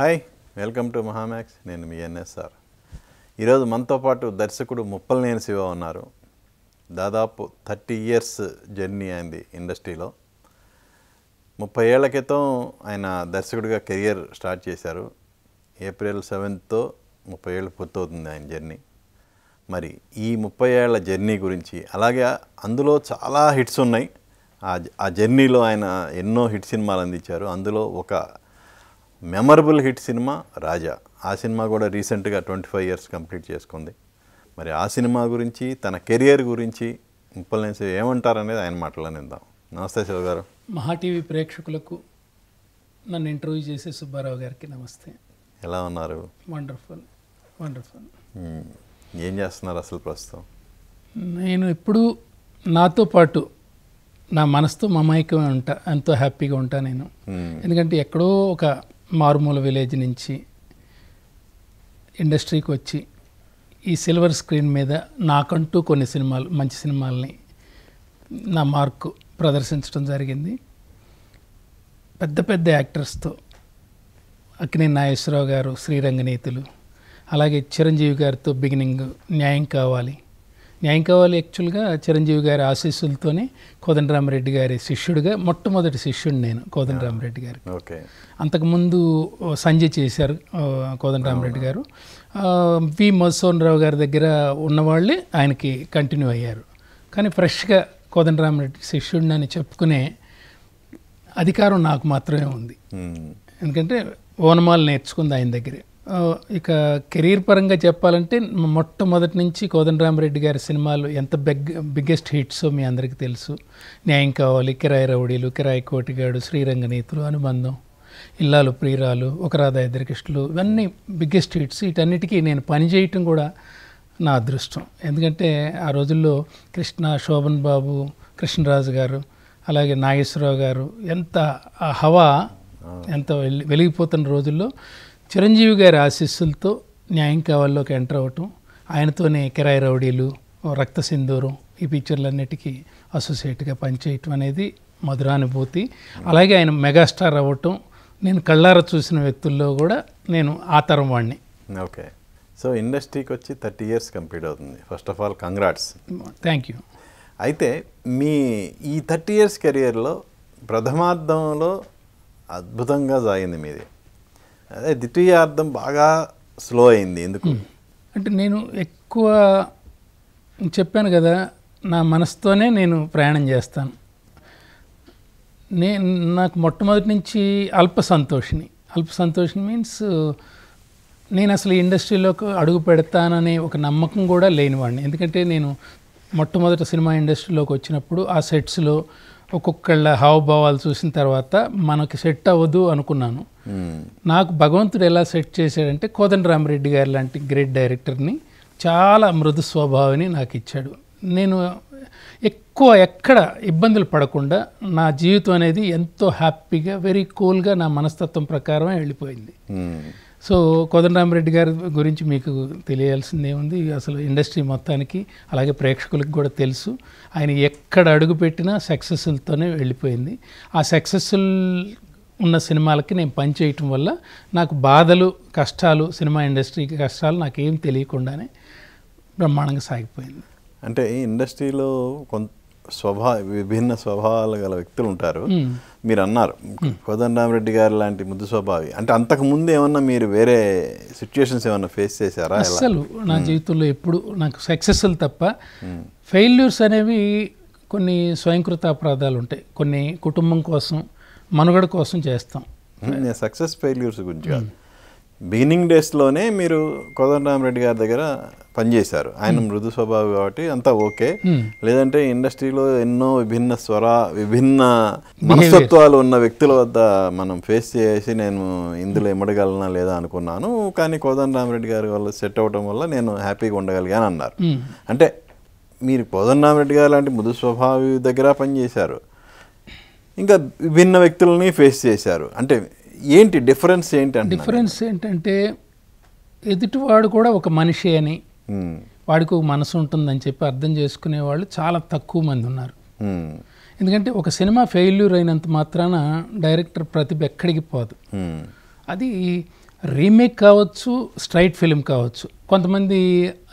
Hi welcome to మహామాక్స్ నేను మీ NSR ఈరోజు మనతో పాటు దర్శకుడు ముప్పలనేని శివ ఉన్నారు దాదాపు థర్టీ ఇయర్స్ జర్నీ అయింది ఇండస్ట్రీలో ముప్పై ఏళ్ల క్రితం ఆయన దర్శకుడిగా కెరియర్ స్టార్ట్ చేశారు ఏప్రిల్ సెవెంత్తో ముప్పై ఏళ్ళు పూర్తవుతుంది ఆయన జర్నీ మరి ఈ ముప్పై ఏళ్ల జర్నీ గురించి అలాగే అందులో చాలా హిట్స్ ఉన్నాయి ఆ జర్నీలో ఆయన ఎన్నో హిట్ సినిమాలు అందించారు అందులో ఒక మెమరబుల్ హిట్ సినిమా రాజా ఆ సినిమా కూడా రీసెంట్గా ట్వంటీ ఫైవ్ ఇయర్స్ కంప్లీట్ చేసుకుంది మరి ఆ సినిమా గురించి తన కెరియర్ గురించి ఏమంటారు ఏమంటారనేది ఆయన మాట్లాడనిద్దాం నమస్తే శివ గారు మహాటీవీ ప్రేక్షకులకు నన్ను ఇంటర్వ్యూ చేసే సుబ్బారావు గారికి నమస్తే ఎలా ఉన్నారు వండర్ఫుల్ వండర్ఫుల్ ఏం చేస్తున్నారు అసలు ప్రస్తుతం నేను ఎప్పుడు నాతో పాటు నా మనసుతో మమాయకమే ఉంటా ఎంతో హ్యాపీగా ఉంటా నేను ఎందుకంటే ఎక్కడో ఒక మారుమూల విలేజ్ నుంచి ఇండస్ట్రీకి వచ్చి ఈ సిల్వర్ స్క్రీన్ మీద నాకంటూ కొన్ని సినిమాలు మంచి సినిమాల్ని నా మార్కు ప్రదర్శించడం జరిగింది పెద్ద పెద్ద యాక్టర్స్తో అక్కినే నాగేశ్వరరావు గారు శ్రీరంగనీతులు అలాగే చిరంజీవి గారితో బిగినింగ్ న్యాయం కావాలి న్యాయం కావాలి యాక్చువల్గా చిరంజీవి గారి ఆశీస్సులతోనే కోదండరామరెడ్డి గారి శిష్యుడిగా మొట్టమొదటి శిష్యుడు నేను కోదండరామరెడ్డి గారి ఓకే అంతకుముందు సంజయ్ చేశారు కోదండరామరెడ్డి గారు వి మధుసూన్ రావు గారి దగ్గర ఉన్నవాళ్ళే ఆయనకి కంటిన్యూ అయ్యారు కానీ ఫ్రెష్గా కోదండరామరెడ్డి శిష్యుడిని అని చెప్పుకునే అధికారం నాకు మాత్రమే ఉంది ఎందుకంటే ఓనమాలు నేర్చుకుంది ఆయన దగ్గరే ఇక కెరీర్ పరంగా చెప్పాలంటే మొట్టమొదటి నుంచి కోదండరామరెడ్డి గారి సినిమాలు ఎంత బెగ్ బిగ్గెస్ట్ హిట్స్ మీ అందరికీ తెలుసు న్యాయం కావాలి కిరాయి రౌడీలు కిరాయి కోటిగాడు నేతులు అనుబంధం ఇల్లాలు ప్రియురాలు ఒకరాధా ఇద్దరికిష్టులు ఇవన్నీ బిగ్గెస్ట్ హిట్స్ వీటన్నిటికీ నేను పని చేయటం కూడా నా అదృష్టం ఎందుకంటే ఆ రోజుల్లో కృష్ణ శోభన్ బాబు కృష్ణరాజు గారు అలాగే నాగేశ్వరరావు గారు ఎంత హవా ఎంత వెలిగిపోతున్న రోజుల్లో చిరంజీవి గారి ఆశీస్సులతో న్యాయం కావాల్లోకి ఎంటర్ అవ్వటం ఆయనతోనే కిరాయి రౌడీలు రక్త సింధూరం ఈ పిక్చర్లన్నిటికీ అసోసియేట్గా పనిచేయటం అనేది మధురానుభూతి అలాగే ఆయన మెగాస్టార్ అవ్వటం నేను కళ్ళార చూసిన వ్యక్తుల్లో కూడా నేను ఆ తరం వాడిని ఓకే సో ఇండస్ట్రీకి వచ్చి థర్టీ ఇయర్స్ కంప్లీట్ అవుతుంది first of all congrats thank you అయితే మీ ఈ థర్టీ ఇయర్స్ కెరియర్లో ప్రథమార్థంలో అద్భుతంగా సాగింది మీది అదే ద్వితీయార్థం బాగా స్లో అయింది ఎందుకు అంటే నేను ఎక్కువ చెప్పాను కదా నా మనసుతోనే నేను ప్రయాణం చేస్తాను నేను నాకు మొట్టమొదటి నుంచి అల్ప సంతోషిని అల్ప సంతోషిని మీన్స్ నేను అసలు ఇండస్ట్రీలోకి అడుగు పెడతాననే ఒక నమ్మకం కూడా లేనివాడిని ఎందుకంటే నేను మొట్టమొదటి సినిమా ఇండస్ట్రీలోకి వచ్చినప్పుడు ఆ సెట్స్లో ఒక్కొక్కళ్ళ హావభావాలు చూసిన తర్వాత మనకి సెట్ అవ్వదు అనుకున్నాను నాకు భగవంతుడు ఎలా సెట్ చేశాడంటే కోదండరామరెడ్డి గారు లాంటి గ్రేట్ డైరెక్టర్ని చాలా మృదు స్వభావాన్ని నాకు ఇచ్చాడు నేను ఎక్కువ ఎక్కడ ఇబ్బందులు పడకుండా నా జీవితం అనేది ఎంతో హ్యాపీగా వెరీ కూల్గా నా మనస్తత్వం ప్రకారమే వెళ్ళిపోయింది సో కోదండరామరెడ్డి గారి గురించి మీకు తెలియాల్సిందే ఉంది అసలు ఇండస్ట్రీ మొత్తానికి అలాగే ప్రేక్షకులకు కూడా తెలుసు ఆయన ఎక్కడ అడుగుపెట్టినా సక్సెస్లతోనే వెళ్ళిపోయింది ఆ సక్సెస్ఫుల్ ఉన్న సినిమాలకి నేను పనిచేయటం వల్ల నాకు బాధలు కష్టాలు సినిమా ఇండస్ట్రీకి కష్టాలు నాకేం తెలియకుండానే బ్రహ్మాండంగా సాగిపోయింది అంటే ఇండస్ట్రీలో కొంత స్వభా విభిన్న స్వభావాలు గల వ్యక్తులు ఉంటారు మీరు అన్నారు రామరెడ్డి గారు లాంటి ముద్దు స్వభావి అంటే అంతకు ముందు ఏమన్నా మీరు వేరే సిచ్యుయేషన్స్ ఏమన్నా ఫేస్ చేశారా అసలు నా జీవితంలో ఎప్పుడు నాకు సక్సెస్ఫుల్ తప్ప ఫెయిల్యూర్స్ అనేవి కొన్ని స్వయంకృత అపరాధాలు ఉంటాయి కొన్ని కుటుంబం కోసం మనుగడ కోసం చేస్తాం సక్సెస్ ఫెయిల్యూర్స్ గురించి బిగినింగ్ డేస్లోనే మీరు రామరెడ్డి గారి దగ్గర పనిచేశారు ఆయన hmm. మృదు స్వభావం కాబట్టి అంతా ఓకే hmm. లేదంటే ఇండస్ట్రీలో ఎన్నో విభిన్న స్వర విభిన్న మనస్తత్వాలు ఉన్న వ్యక్తుల వద్ద మనం ఫేస్ చేసి నేను ఇందులో ఇమ్మడగలనా లేదా అనుకున్నాను కానీ రెడ్డి గారి వల్ల సెట్ అవ్వడం వల్ల నేను హ్యాపీగా ఉండగలిగాను అన్నారు hmm. అంటే మీరు రామరెడ్డి గారు లాంటి మృదు స్వభావి దగ్గర పనిచేశారు ఇంకా విభిన్న వ్యక్తులని ఫేస్ చేశారు అంటే ఏంటి డిఫరెన్స్ ఏంటి డిఫరెన్స్ ఏంటంటే ఎదుటివాడు కూడా ఒక మనిషి అని వాడికి ఒక మనసు ఉంటుందని చెప్పి అర్థం చేసుకునే వాళ్ళు చాలా తక్కువ మంది ఉన్నారు ఎందుకంటే ఒక సినిమా ఫెయిల్యూర్ అయినంత మాత్రాన డైరెక్టర్ ప్రతిభ ఎక్కడికి పోదు అది రీమేక్ కావచ్చు స్ట్రైట్ ఫిలిం కావచ్చు కొంతమంది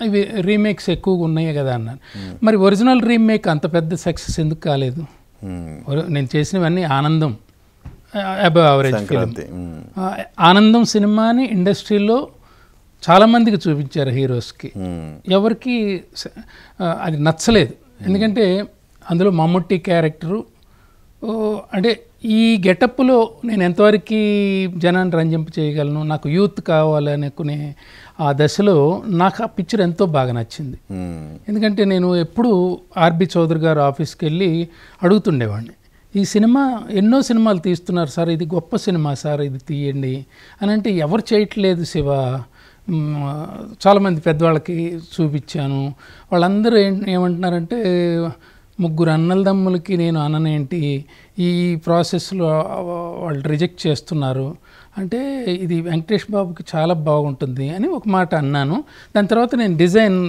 ఇవి రీమేక్స్ ఎక్కువగా ఉన్నాయి కదా అన్నారు మరి ఒరిజినల్ రీమేక్ అంత పెద్ద సక్సెస్ ఎందుకు కాలేదు నేను చేసినవన్నీ ఆనందం అబవ్ అవరేజ్ ఫిలిం ఆనందం సినిమాని ఇండస్ట్రీలో చాలామందికి చూపించారు హీరోస్కి ఎవరికి అది నచ్చలేదు ఎందుకంటే అందులో మమ్ముట్టి క్యారెక్టరు అంటే ఈ గెటప్లో నేను ఎంతవరకు జనాన్ని రంజింపు చేయగలను నాకు యూత్ అనుకునే ఆ దశలో నాకు ఆ పిక్చర్ ఎంతో బాగా నచ్చింది ఎందుకంటే నేను ఎప్పుడు ఆర్బి చౌదరి గారు ఆఫీస్కి వెళ్ళి అడుగుతుండేవాడిని ఈ సినిమా ఎన్నో సినిమాలు తీస్తున్నారు సార్ ఇది గొప్ప సినిమా సార్ ఇది తీయండి అని అంటే ఎవరు చేయట్లేదు శివ చాలామంది పెద్దవాళ్ళకి చూపించాను వాళ్ళందరూ ఏమంటున్నారంటే ముగ్గురు అన్నల దమ్ములకి నేను అననేంటి ఈ ప్రాసెస్లో వాళ్ళు రిజెక్ట్ చేస్తున్నారు అంటే ఇది వెంకటేష్ బాబుకి చాలా బాగుంటుంది అని ఒక మాట అన్నాను దాని తర్వాత నేను డిజైన్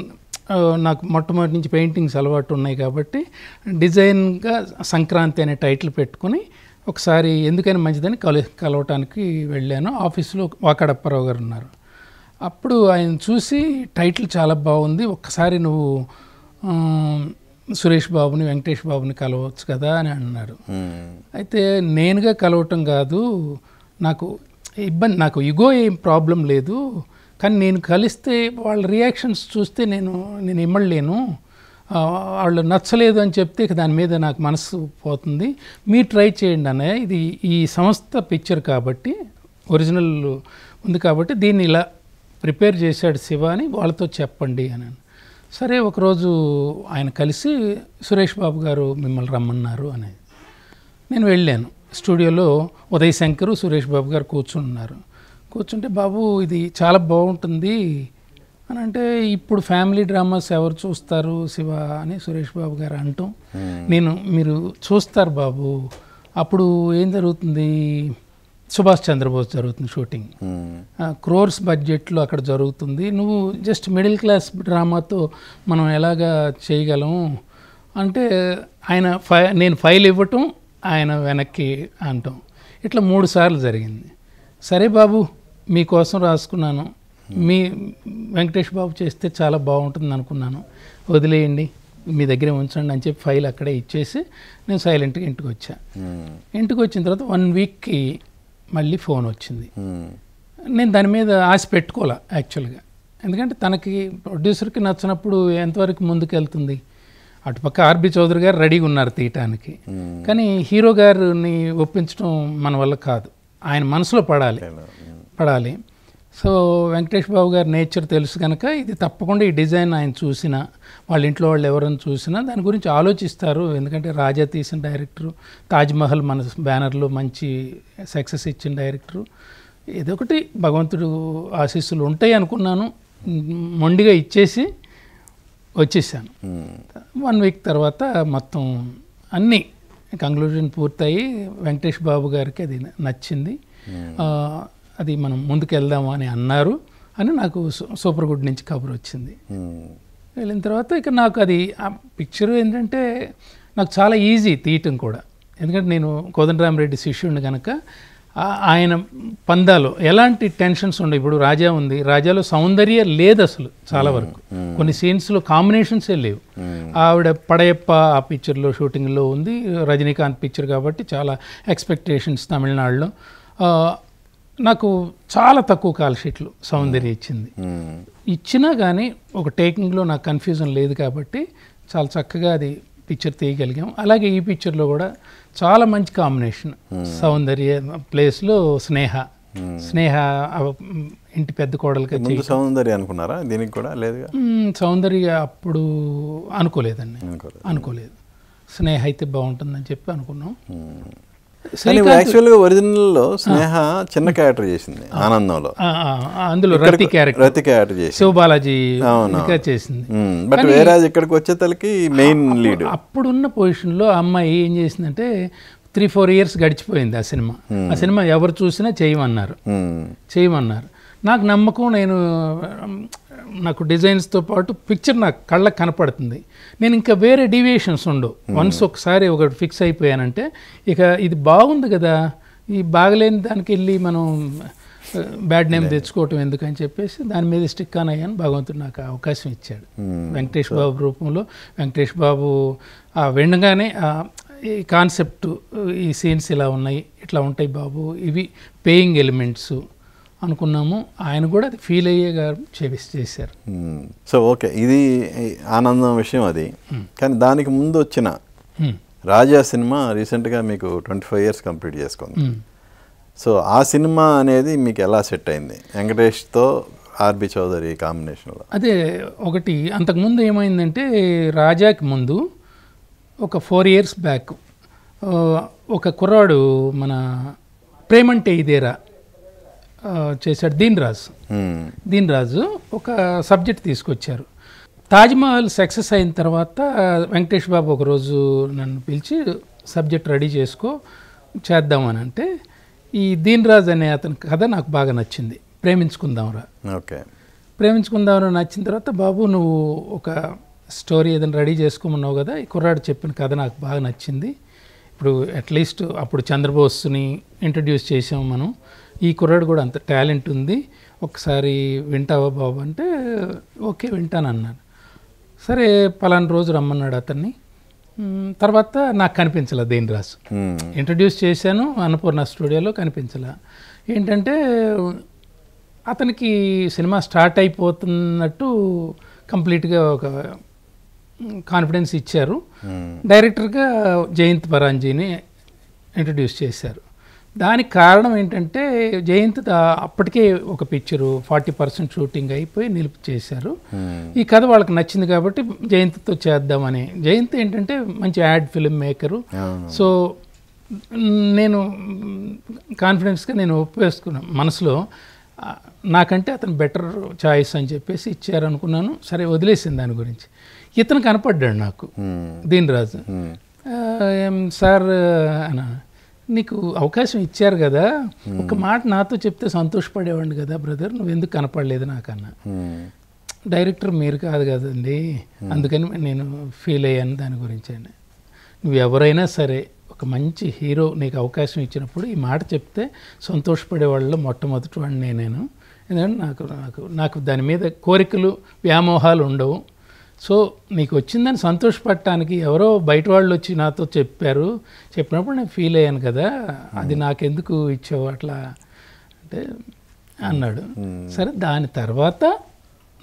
నాకు మొట్టమొదటి నుంచి పెయింటింగ్స్ అలవాటు ఉన్నాయి కాబట్టి డిజైన్గా సంక్రాంతి అనే టైటిల్ పెట్టుకుని ఒకసారి ఎందుకైనా మంచిదని కలి కలవటానికి వెళ్ళాను ఆఫీస్లో వాకాడప్పారావు గారు ఉన్నారు అప్పుడు ఆయన చూసి టైటిల్ చాలా బాగుంది ఒక్కసారి నువ్వు సురేష్ బాబుని వెంకటేష్ బాబుని కలవచ్చు కదా అని అన్నారు అయితే నేనుగా కలవటం కాదు నాకు ఇబ్బంది నాకు ఇగో ఏం ప్రాబ్లం లేదు కానీ నేను కలిస్తే వాళ్ళ రియాక్షన్స్ చూస్తే నేను నేను ఇమ్మడలేను వాళ్ళు నచ్చలేదు అని చెప్తే దాని మీద నాకు మనసు పోతుంది మీరు ట్రై చేయండి అనే ఇది ఈ సంస్థ పిక్చర్ కాబట్టి ఒరిజినల్ ఉంది కాబట్టి దీన్ని ఇలా ప్రిపేర్ చేశాడు శివ అని వాళ్ళతో చెప్పండి అని సరే ఒకరోజు ఆయన కలిసి సురేష్ బాబు గారు మిమ్మల్ని రమ్మన్నారు అనేది నేను వెళ్ళాను స్టూడియోలో ఉదయ్ శంకరు సురేష్ బాబు గారు కూర్చుని ఉన్నారు కూర్చుంటే బాబు ఇది చాలా బాగుంటుంది అని అంటే ఇప్పుడు ఫ్యామిలీ డ్రామాస్ ఎవరు చూస్తారు శివ అని సురేష్ బాబు గారు అంటాం hmm. నేను మీరు చూస్తారు బాబు అప్పుడు ఏం జరుగుతుంది సుభాష్ చంద్రబోస్ జరుగుతుంది షూటింగ్ hmm. క్రోర్స్ బడ్జెట్లో అక్కడ జరుగుతుంది నువ్వు జస్ట్ మిడిల్ క్లాస్ డ్రామాతో మనం ఎలాగా చేయగలం అంటే ఆయన ఫై నేను ఫైల్ ఇవ్వటం ఆయన వెనక్కి అంటాం ఇట్లా మూడు సార్లు జరిగింది సరే బాబు మీకోసం రాసుకున్నాను మీ వెంకటేష్ బాబు చేస్తే చాలా బాగుంటుంది అనుకున్నాను వదిలేయండి మీ దగ్గరే ఉంచండి అని చెప్పి ఫైల్ అక్కడే ఇచ్చేసి నేను సైలెంట్గా ఇంటికి వచ్చా ఇంటికి వచ్చిన తర్వాత వన్ వీక్కి మళ్ళీ ఫోన్ వచ్చింది నేను దాని మీద ఆశ పెట్టుకోలే యాక్చువల్గా ఎందుకంటే తనకి ప్రొడ్యూసర్కి నచ్చినప్పుడు ఎంతవరకు ముందుకు వెళ్తుంది అటుపక్క ఆర్బి చౌదరి గారు రెడీగా ఉన్నారు తీయటానికి కానీ హీరో గారిని ఒప్పించడం మన వల్ల కాదు ఆయన మనసులో పడాలి పడాలి సో వెంకటేష్ బాబు గారి నేచర్ తెలుసు కనుక ఇది తప్పకుండా ఈ డిజైన్ ఆయన చూసిన వాళ్ళ ఇంట్లో వాళ్ళు ఎవరైనా చూసినా దాని గురించి ఆలోచిస్తారు ఎందుకంటే రాజా తీసిన డైరెక్టరు తాజ్మహల్ మన బ్యానర్లో మంచి సక్సెస్ ఇచ్చిన డైరెక్టరు ఏదో ఒకటి భగవంతుడు ఆశీస్సులు ఉంటాయి అనుకున్నాను మొండిగా ఇచ్చేసి వచ్చేసాను hmm. వన్ వీక్ తర్వాత మొత్తం అన్నీ కంక్లూజన్ పూర్తయి వెంకటేష్ బాబు గారికి అది నచ్చింది hmm. అది మనం ముందుకెళ్దాము అని అన్నారు అని నాకు సూపర్ గుడ్ నుంచి కబుర్ వచ్చింది hmm. వెళ్ళిన తర్వాత ఇక నాకు అది ఆ పిక్చర్ ఏంటంటే నాకు చాలా ఈజీ తీయటం కూడా ఎందుకంటే నేను కోదండరామరెడ్డి శిష్యుడిని కనుక ఆయన పందాలు ఎలాంటి టెన్షన్స్ ఉండవు ఇప్పుడు రాజా ఉంది రాజాలో సౌందర్య లేదు అసలు చాలా hmm. వరకు hmm. కొన్ని సీన్స్లో కాంబినేషన్సే లేవు ఆవిడ పడయప్ప ఆ పిక్చర్లో షూటింగ్లో ఉంది రజనీకాంత్ పిక్చర్ కాబట్టి చాలా ఎక్స్పెక్టేషన్స్ తమిళనాడులో నాకు చాలా తక్కువ కాల్ షీట్లు సౌందర్య ఇచ్చింది ఇచ్చినా కానీ ఒక టేకింగ్లో నాకు కన్ఫ్యూజన్ లేదు కాబట్టి చాలా చక్కగా అది పిక్చర్ తీయగలిగాం అలాగే ఈ పిక్చర్లో కూడా చాలా మంచి కాంబినేషన్ సౌందర్య ప్లేస్లో స్నేహ స్నేహ ఇంటి పెద్ద కోడలకి సౌందర్య అనుకున్నారా దీనికి కూడా లేదు సౌందర్య అప్పుడు అనుకోలేదండి అనుకోలేదు స్నేహ అయితే బాగుంటుందని చెప్పి అనుకున్నాం యాక్చువల్గా ఒరిజినల్లో స్నేహ చిన్న క్యారెక్టర్ చేసింది ఆనందంలో అందులో రతి క్యారెక్టర్ రతి క్యారెక్టర్ చేసి శివబాలాజీ చేసింది బట్ వేరే ఇక్కడికి వచ్చే తలకి మెయిన్ లీడ్ అప్పుడున్న పొజిషన్లో అమ్మాయి ఏం చేసిందంటే త్రీ ఫోర్ ఇయర్స్ గడిచిపోయింది ఆ సినిమా ఆ సినిమా ఎవరు చూసినా చేయమన్నారు చేయమన్నారు నాకు నమ్మకం నేను నాకు డిజైన్స్తో పాటు పిక్చర్ నాకు కళ్ళకు కనపడుతుంది నేను ఇంకా వేరే డీవియేషన్స్ ఉండవు వన్స్ hmm. ఒకసారి ఒకటి ఫిక్స్ అయిపోయానంటే ఇక ఇది బాగుంది కదా ఈ బాగలేని దానికి వెళ్ళి మనం బ్యాడ్ నేమ్ తెచ్చుకోవటం ఎందుకని చెప్పేసి దాని మీద స్టిక్ ఆన్ అయ్యాను భగవంతుడు నాకు అవకాశం ఇచ్చాడు hmm. వెంకటేష్ బాబు రూపంలో వెంకటేష్ బాబు ఆ వెండగానే ఈ కాన్సెప్ట్ ఈ సీన్స్ ఇలా ఉన్నాయి ఇట్లా ఉంటాయి బాబు ఇవి పేయింగ్ ఎలిమెంట్స్ అనుకున్నాము ఆయన కూడా అది ఫీల్ అయ్యే గారు చేపిస్ చేశారు సో ఓకే ఇది ఆనందం విషయం అది కానీ దానికి ముందు వచ్చిన రాజా సినిమా రీసెంట్గా మీకు ట్వంటీ ఫైవ్ ఇయర్స్ కంప్లీట్ చేసుకుంది సో ఆ సినిమా అనేది మీకు ఎలా సెట్ అయింది వెంకటేష్తో ఆర్బి చౌదరి కాంబినేషన్లో అదే ఒకటి అంతకుముందు ఏమైందంటే రాజాకి ముందు ఒక ఫోర్ ఇయర్స్ బ్యాక్ ఒక కుర్రాడు మన ప్రేమంటే ఇదేరా చేశాడు దీన్ రాజు దీన్ రాజు ఒక సబ్జెక్ట్ తీసుకొచ్చారు తాజ్మహల్ సక్సెస్ అయిన తర్వాత వెంకటేష్ బాబు ఒకరోజు నన్ను పిలిచి సబ్జెక్ట్ రెడీ చేసుకో చేద్దామని అంటే ఈ దీన్ రాజు అనే అతని కథ నాకు బాగా నచ్చింది ప్రేమించుకుందాంరా ఓకే రా నచ్చిన తర్వాత బాబు నువ్వు ఒక స్టోరీ ఏదైనా రెడీ చేసుకోమన్నావు కదా ఈ కుర్రాడు చెప్పిన కథ నాకు బాగా నచ్చింది ఇప్పుడు అట్లీస్ట్ అప్పుడు చంద్రబోస్ని ఇంట్రడ్యూస్ చేసాము మనం ఈ కుర్రాడు కూడా అంత టాలెంట్ ఉంది ఒకసారి వింటావా బాబు అంటే ఓకే వింటాను అన్నాను సరే పలానా రోజు రమ్మన్నాడు అతన్ని తర్వాత నాకు కనిపించలే దేని రాసు ఇంట్రడ్యూస్ చేశాను అన్నపూర్ణ స్టూడియోలో కనిపించలే ఏంటంటే అతనికి సినిమా స్టార్ట్ అయిపోతున్నట్టు కంప్లీట్గా ఒక కాన్ఫిడెన్స్ ఇచ్చారు డైరెక్టర్గా జయంత్ పరాంజీని ఇంట్రడ్యూస్ చేశారు దానికి కారణం ఏంటంటే జయంత్ అప్పటికే ఒక పిక్చరు ఫార్టీ పర్సెంట్ షూటింగ్ అయిపోయి నిలిపి చేశారు hmm. ఈ కథ వాళ్ళకి నచ్చింది కాబట్టి జయంత్తో చేద్దామని జయంత్ ఏంటంటే మంచి యాడ్ ఫిల్మ్ మేకరు సో నేను కాన్ఫిడెన్స్గా నేను ఒప్పేసుకున్నాను మనసులో నాకంటే అతను బెటర్ చాయిస్ అని చెప్పేసి ఇచ్చారనుకున్నాను సరే వదిలేసింది దాని గురించి ఇతను కనపడ్డాడు నాకు hmm. దీనిరాజు hmm. సార్ అన్నా నీకు అవకాశం ఇచ్చారు కదా ఒక మాట నాతో చెప్తే సంతోషపడేవాడిని కదా బ్రదర్ నువ్వు ఎందుకు కనపడలేదు నాకన్నా డైరెక్టర్ మీరు కాదు కదండి అందుకని నేను ఫీల్ అయ్యాను దాని గురించి అని నువ్వు ఎవరైనా సరే ఒక మంచి హీరో నీకు అవకాశం ఇచ్చినప్పుడు ఈ మాట చెప్తే సంతోషపడే వాళ్ళలో మొట్టమొదటి వాడిని నేను ఎందుకంటే నాకు నాకు నాకు దాని మీద కోరికలు వ్యామోహాలు ఉండవు సో నీకు వచ్చిందని సంతోషపడటానికి ఎవరో బయట వాళ్ళు వచ్చి నాతో చెప్పారు చెప్పినప్పుడు నేను ఫీల్ అయ్యాను కదా అది నాకెందుకు ఇచ్చావు అట్లా అంటే అన్నాడు సరే దాని తర్వాత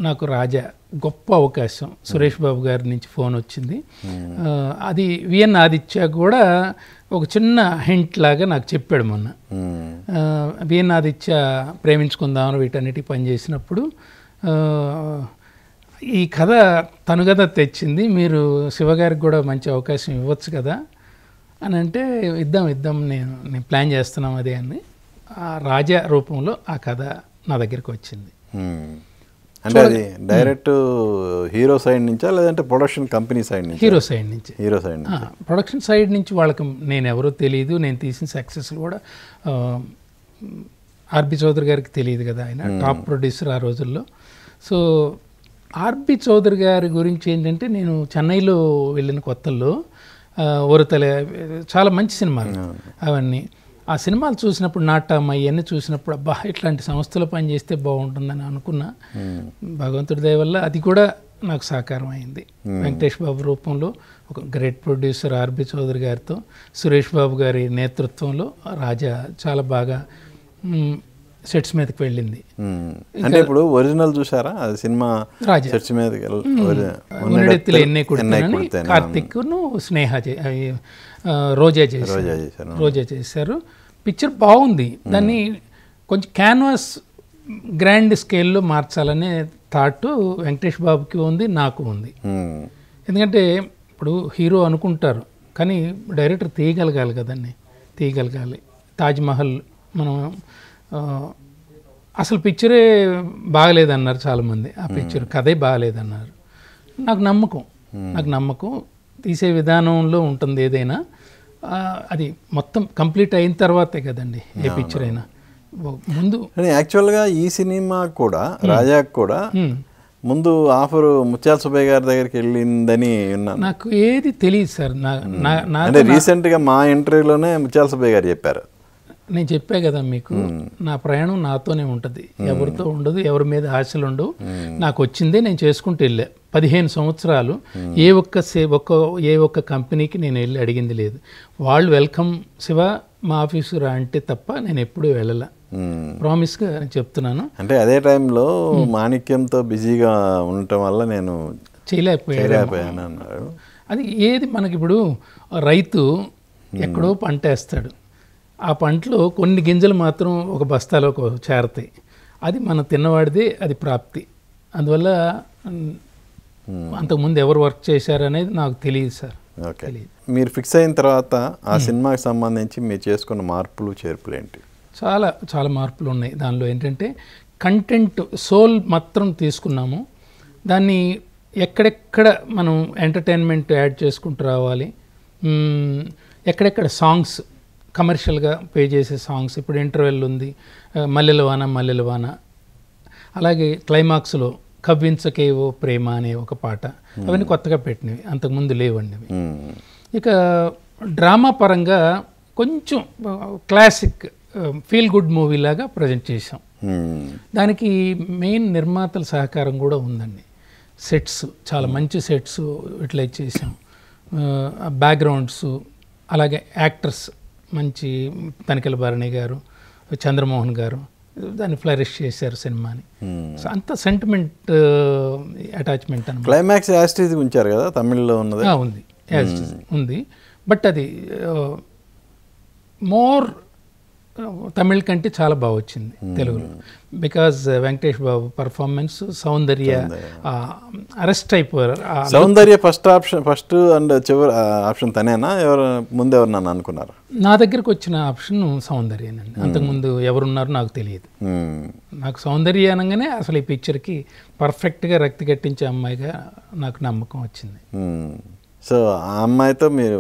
నాకు రాజా గొప్ప అవకాశం సురేష్ బాబు గారి నుంచి ఫోన్ వచ్చింది అది విఎన్ ఆదిత్య కూడా ఒక చిన్న హింట్ లాగా నాకు చెప్పాడు మొన్న విఎన్ ఆదిత్య ప్రేమించుకుందామని వీటన్నిటి పనిచేసినప్పుడు ఈ కథ తను కదా తెచ్చింది మీరు శివగారికి కూడా మంచి అవకాశం ఇవ్వచ్చు కదా అని అంటే ఇద్దాం ఇద్దాం నేను నేను ప్లాన్ చేస్తున్నాం అదే అని ఆ రాజా రూపంలో ఆ కథ నా దగ్గరికి వచ్చింది అంటే అది డైరెక్ట్ హీరో సైడ్ నుంచా లేదంటే ప్రొడక్షన్ కంపెనీ సైడ్ నుంచి హీరో సైడ్ నుంచి హీరో సైడ్ నుంచి ప్రొడక్షన్ సైడ్ నుంచి వాళ్ళకి నేను ఎవరో తెలియదు నేను తీసిన సక్సెస్ కూడా ఆర్బి చౌదరి గారికి తెలియదు కదా ఆయన టాప్ ప్రొడ్యూసర్ ఆ రోజుల్లో సో ఆర్బి చౌదరి గారి గురించి ఏంటంటే నేను చెన్నైలో వెళ్ళిన కొత్తల్లో ఒరతల చాలా మంచి సినిమాలు అవన్నీ ఆ సినిమాలు చూసినప్పుడు నాటం అవన్నీ చూసినప్పుడు అబ్బా ఇట్లాంటి సంస్థలు పనిచేస్తే బాగుంటుందని అనుకున్నా భగవంతుడి దయ వల్ల అది కూడా నాకు సహకారం అయింది వెంకటేష్ బాబు రూపంలో ఒక గ్రేట్ ప్రొడ్యూసర్ ఆర్బి చౌదరి గారితో సురేష్ బాబు గారి నేతృత్వంలో రాజా చాలా బాగా సెట్స్ మీదకి వెళ్ళింది అంటే ఇప్పుడు ఒరిజినల్ చూసారా అది సినిమా సెట్స్ మీదకి ఉన్నడెత్తులు ఎన్నే కుడుతున్నాను కార్తిక్ను స్నేహ రోజా చేశారు రోజా చేశారు పిక్చర్ బాగుంది దాన్ని కొంచెం క్యాన్వాస్ గ్రాండ్ స్కేల్లో మార్చాలనే థాట్ వెంకటేష్ బాబుకి ఉంది నాకు ఉంది ఎందుకంటే ఇప్పుడు హీరో అనుకుంటారు కానీ డైరెక్టర్ తీయగలగాలి కదండి తీయగలగాలి తాజ్మహల్ మనం అసలు పిక్చరే బాగలేదన్నారు చాలామంది ఆ పిక్చర్ కథే బాగలేదన్నారు నాకు నమ్మకం నాకు నమ్మకం తీసే విధానంలో ఉంటుంది ఏదైనా అది మొత్తం కంప్లీట్ అయిన తర్వాతే కదండి ఏ పిక్చర్ అయినా ముందు యాక్చువల్గా ఈ సినిమా కూడా రాజా కూడా ముందు ఆఫర్ ముత్యాల సుబ్బయ్య గారి దగ్గరికి వెళ్ళిందని విన్నాను నాకు ఏది తెలియదు సార్ నా రీసెంట్గా మా ఇంటర్వ్యూలోనే ముత్యాల సుబ్బయ్య గారు చెప్పారు నేను చెప్పా కదా మీకు నా ప్రయాణం నాతోనే ఉంటుంది ఎవరితో ఉండదు ఎవరి మీద ఆశలు ఉండవు నాకు వచ్చిందే నేను చేసుకుంటూ వెళ్ళా పదిహేను సంవత్సరాలు ఏ ఒక్క సే ఒక్క ఏ ఒక్క కంపెనీకి నేను వెళ్ళి అడిగింది లేదు వాళ్ళు వెల్కమ్ శివ మా ఆఫీసు రా అంటే తప్ప నేను ఎప్పుడూ వెళ్ళలా ప్రామిస్గా చెప్తున్నాను అంటే అదే టైంలో మాణిక్యంతో బిజీగా ఉండటం వల్ల నేను చేయలేకపోయాను అది ఏది మనకిప్పుడు రైతు ఎక్కడో పంట వేస్తాడు ఆ పంటలో కొన్ని గింజలు మాత్రం ఒక బస్తాలో చేరతాయి అది మనం తిన్నవాడిది అది ప్రాప్తి అందువల్ల hmm. అంతకుముందు ఎవరు వర్క్ చేశారనేది నాకు తెలియదు సార్ ఓకే మీరు ఫిక్స్ అయిన తర్వాత ఆ hmm. సినిమాకి సంబంధించి మీరు చేసుకున్న మార్పులు చేర్పులు ఏంటి చాలా చాలా మార్పులు ఉన్నాయి దానిలో ఏంటంటే కంటెంట్ సోల్ మాత్రం తీసుకున్నాము దాన్ని ఎక్కడెక్కడ మనం ఎంటర్టైన్మెంట్ యాడ్ చేసుకుంటూ రావాలి ఎక్కడెక్కడ సాంగ్స్ కమర్షియల్గా పే చేసే సాంగ్స్ ఇప్పుడు ఇంటర్వెల్ ఉంది మల్లెల వాన మల్లెల వాన అలాగే క్లైమాక్స్లో కవ్వించకేవో ప్రేమ అనే ఒక పాట అవన్నీ కొత్తగా పెట్టినవి అంతకుముందు లేవండి ఇక డ్రామా పరంగా కొంచెం క్లాసిక్ ఫీల్ గుడ్ మూవీ లాగా ప్రజెంట్ చేసాం దానికి మెయిన్ నిర్మాతల సహకారం కూడా ఉందండి సెట్స్ చాలా మంచి సెట్స్ యూటిలైజ్ చేసాం బ్యాక్గ్రౌండ్స్ అలాగే యాక్టర్స్ మంచి తనిఖీల భరణి గారు చంద్రమోహన్ గారు దాన్ని ఫ్లరిష్ చేశారు సినిమాని సో hmm. అంత సెంటిమెంట్ అటాచ్మెంట్ అని క్లైమాక్స్ యాస్టీజ్ ఉంచారు కదా తమిళ్లో ఉన్నది ఉంది యాస్టీజ్ hmm. ఉంది బట్ అది మోర్ uh, తమిళ్ కంటే చాలా బాగా వచ్చింది తెలుగులో because Venkatesh Babu performance Soundarya arrest అయిపోయారు Soundarya first option first and చివరి ఆప్షన్ తనేనా ఎవరు ముందు ఎవరు నన్ను అనుకున్నారు నా దగ్గరకు వచ్చిన ఆప్షన్ సౌందర్య అండి hmm. అంతకుముందు ఎవరున్నారు నాకు తెలియదు hmm. నాకు సౌందర్య అనగానే అసలు ఈ పిక్చర్కి పర్ఫెక్ట్గా రక్తి కట్టించే అమ్మాయిగా నాకు నమ్మకం వచ్చింది సో hmm. ఆ అమ్మాయితో మీరు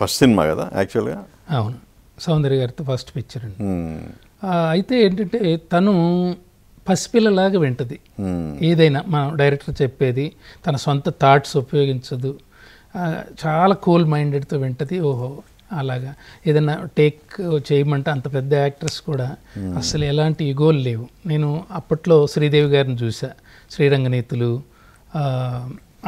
ఫస్ట్ సినిమా కదా యాక్చువల్గా అవును సౌందర్య గారితో ఫస్ట్ పిక్చర్ అండి అయితే ఏంటంటే తను పసిపిల్లలాగా వింటది ఏదైనా మనం డైరెక్టర్ చెప్పేది తన సొంత థాట్స్ ఉపయోగించదు చాలా కూల్ మైండెడ్తో వింటది ఓహో అలాగా ఏదైనా టేక్ చేయమంటే అంత పెద్ద యాక్ట్రెస్ కూడా అసలు ఎలాంటి ఇగోలు లేవు నేను అప్పట్లో శ్రీదేవి గారిని చూసా శ్రీరంగనీతులు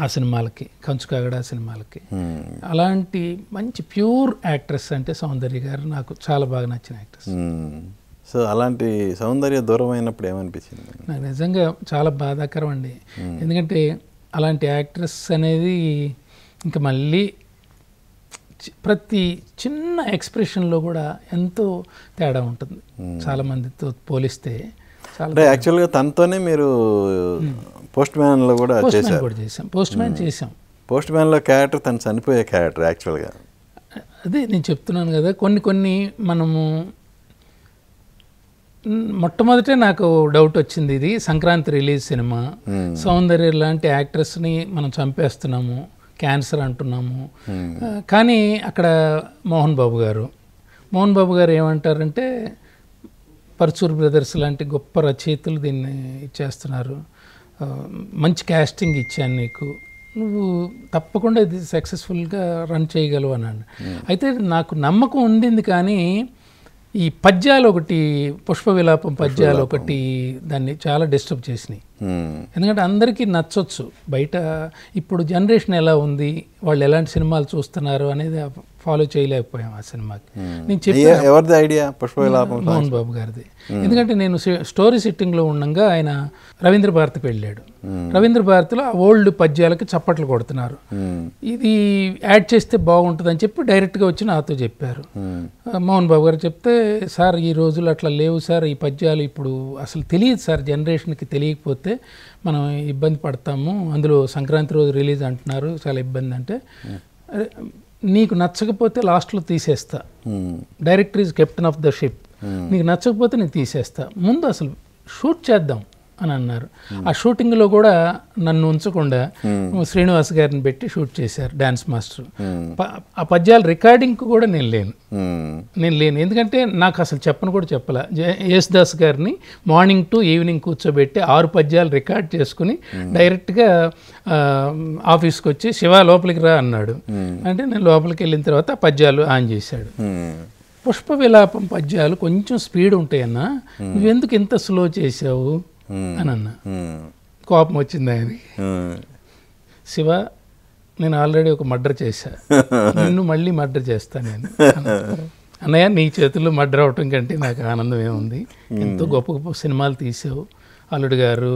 ఆ సినిమాలకి కంచుకాగడ సినిమాలకి hmm. అలాంటి మంచి ప్యూర్ యాక్ట్రెస్ అంటే సౌందర్య గారు నాకు చాలా బాగా నచ్చిన యాక్ట్రెస్ hmm. సో అలాంటి సౌందర్య దూరం అయినప్పుడు ఏమనిపించింది నాకు నిజంగా చాలా బాధాకరం అండి hmm. ఎందుకంటే అలాంటి యాక్ట్రెస్ అనేది ఇంకా మళ్ళీ ప్రతి చిన్న ఎక్స్ప్రెషన్లో కూడా ఎంతో తేడా ఉంటుంది చాలామందితో పోలిస్తే అంటే యాక్చువల్గా తనతోనే మీరు పోస్ట్ మ్యాన్లో కూడా చేశారు చేసాం పోస్ట్ మ్యాన్ చేశాం పోస్ట్ మ్యాన్లో క్యారెక్టర్ తను చనిపోయే క్యారెక్టర్ యాక్చువల్గా అదే నేను చెప్తున్నాను కదా కొన్ని కొన్ని మనము మొట్టమొదటే నాకు డౌట్ వచ్చింది ఇది సంక్రాంతి రిలీజ్ సినిమా hmm. సౌందర్య లాంటి యాక్ట్రెస్ని మనం చంపేస్తున్నాము క్యాన్సర్ అంటున్నాము hmm. కానీ అక్కడ మోహన్ బాబు గారు మోహన్ బాబు గారు ఏమంటారంటే పర్చూర్ బ్రదర్స్ లాంటి గొప్ప రచయితలు దీన్ని చేస్తున్నారు మంచి క్యాస్టింగ్ ఇచ్చాను నీకు నువ్వు తప్పకుండా ఇది సక్సెస్ఫుల్గా రన్ చేయగలవు అన్నాడు hmm. అయితే నాకు నమ్మకం ఉండింది కానీ ఈ పద్యాలు ఒకటి పుష్ప విలాపం పద్యాలు ఒకటి దాన్ని చాలా డిస్టర్బ్ చేసినాయి hmm. ఎందుకంటే అందరికీ నచ్చొచ్చు బయట ఇప్పుడు జనరేషన్ ఎలా ఉంది వాళ్ళు ఎలాంటి సినిమాలు చూస్తున్నారు అనేది ఫాలో చేయలేకపోయాం ఆ సినిమాకి hmm. నేను చెప్పాను ఐడియా hmm. మోహన్ బాబు గారిది hmm. ఎందుకంటే నేను స్టోరీ సిట్టింగ్లో ఉండగా ఆయన రవీంద్ర భారతికి వెళ్ళాడు రవీంద్ర భారతిలో ఆ ఓల్డ్ పద్యాలకి చప్పట్లు కొడుతున్నారు ఇది యాడ్ చేస్తే బాగుంటుంది అని చెప్పి డైరెక్ట్గా వచ్చి నాతో చెప్పారు మోహన్ బాబు గారు చెప్తే సార్ ఈ రోజులు అట్లా లేవు సార్ ఈ పద్యాలు ఇప్పుడు అసలు తెలియదు సార్ జనరేషన్కి తెలియకపోతే మనం ఇబ్బంది పడతాము అందులో సంక్రాంతి రోజు రిలీజ్ అంటున్నారు చాలా ఇబ్బంది అంటే నీకు నచ్చకపోతే లాస్ట్లో తీసేస్తా hmm. Director is captain of the ship hmm. నీకు నచ్చకపోతే నేను తీసేస్తా ముందు అసలు షూట్ చేద్దాం అని అన్నారు hmm. ఆ షూటింగ్లో కూడా నన్ను ఉంచకుండా hmm. శ్రీనివాస్ గారిని పెట్టి షూట్ చేశారు డ్యాన్స్ మాస్టర్ hmm. ఆ పద్యాలు రికార్డింగ్కి కూడా నేను లేను నేను లేను ఎందుకంటే నాకు అసలు చెప్పను కూడా చెప్పలే యేసుదాస్ గారిని మార్నింగ్ టు ఈవినింగ్ కూర్చోబెట్టి ఆరు పద్యాలు రికార్డ్ చేసుకుని డైరెక్ట్గా ఆఫీస్కి వచ్చి శివ లోపలికి రా అన్నాడు అంటే నేను లోపలికి వెళ్ళిన తర్వాత పద్యాలు ఆన్ చేశాడు పుష్ప విలాపం పద్యాలు కొంచెం స్పీడ్ ఉంటాయన్నా నువ్వెందుకు ఇంత స్లో చేసావు అని అన్న కోపం వచ్చింది ఆయనకి శివ నేను ఆల్రెడీ ఒక మర్డర్ చేశా నిన్ను మళ్ళీ మర్డర్ చేస్తా నేను అన్నయ్య నీ చేతుల్లో మర్డర్ అవటం కంటే నాకు ఆనందం ఏముంది ఎంతో గొప్ప గొప్ప సినిమాలు తీసావు అల్లుడు గారు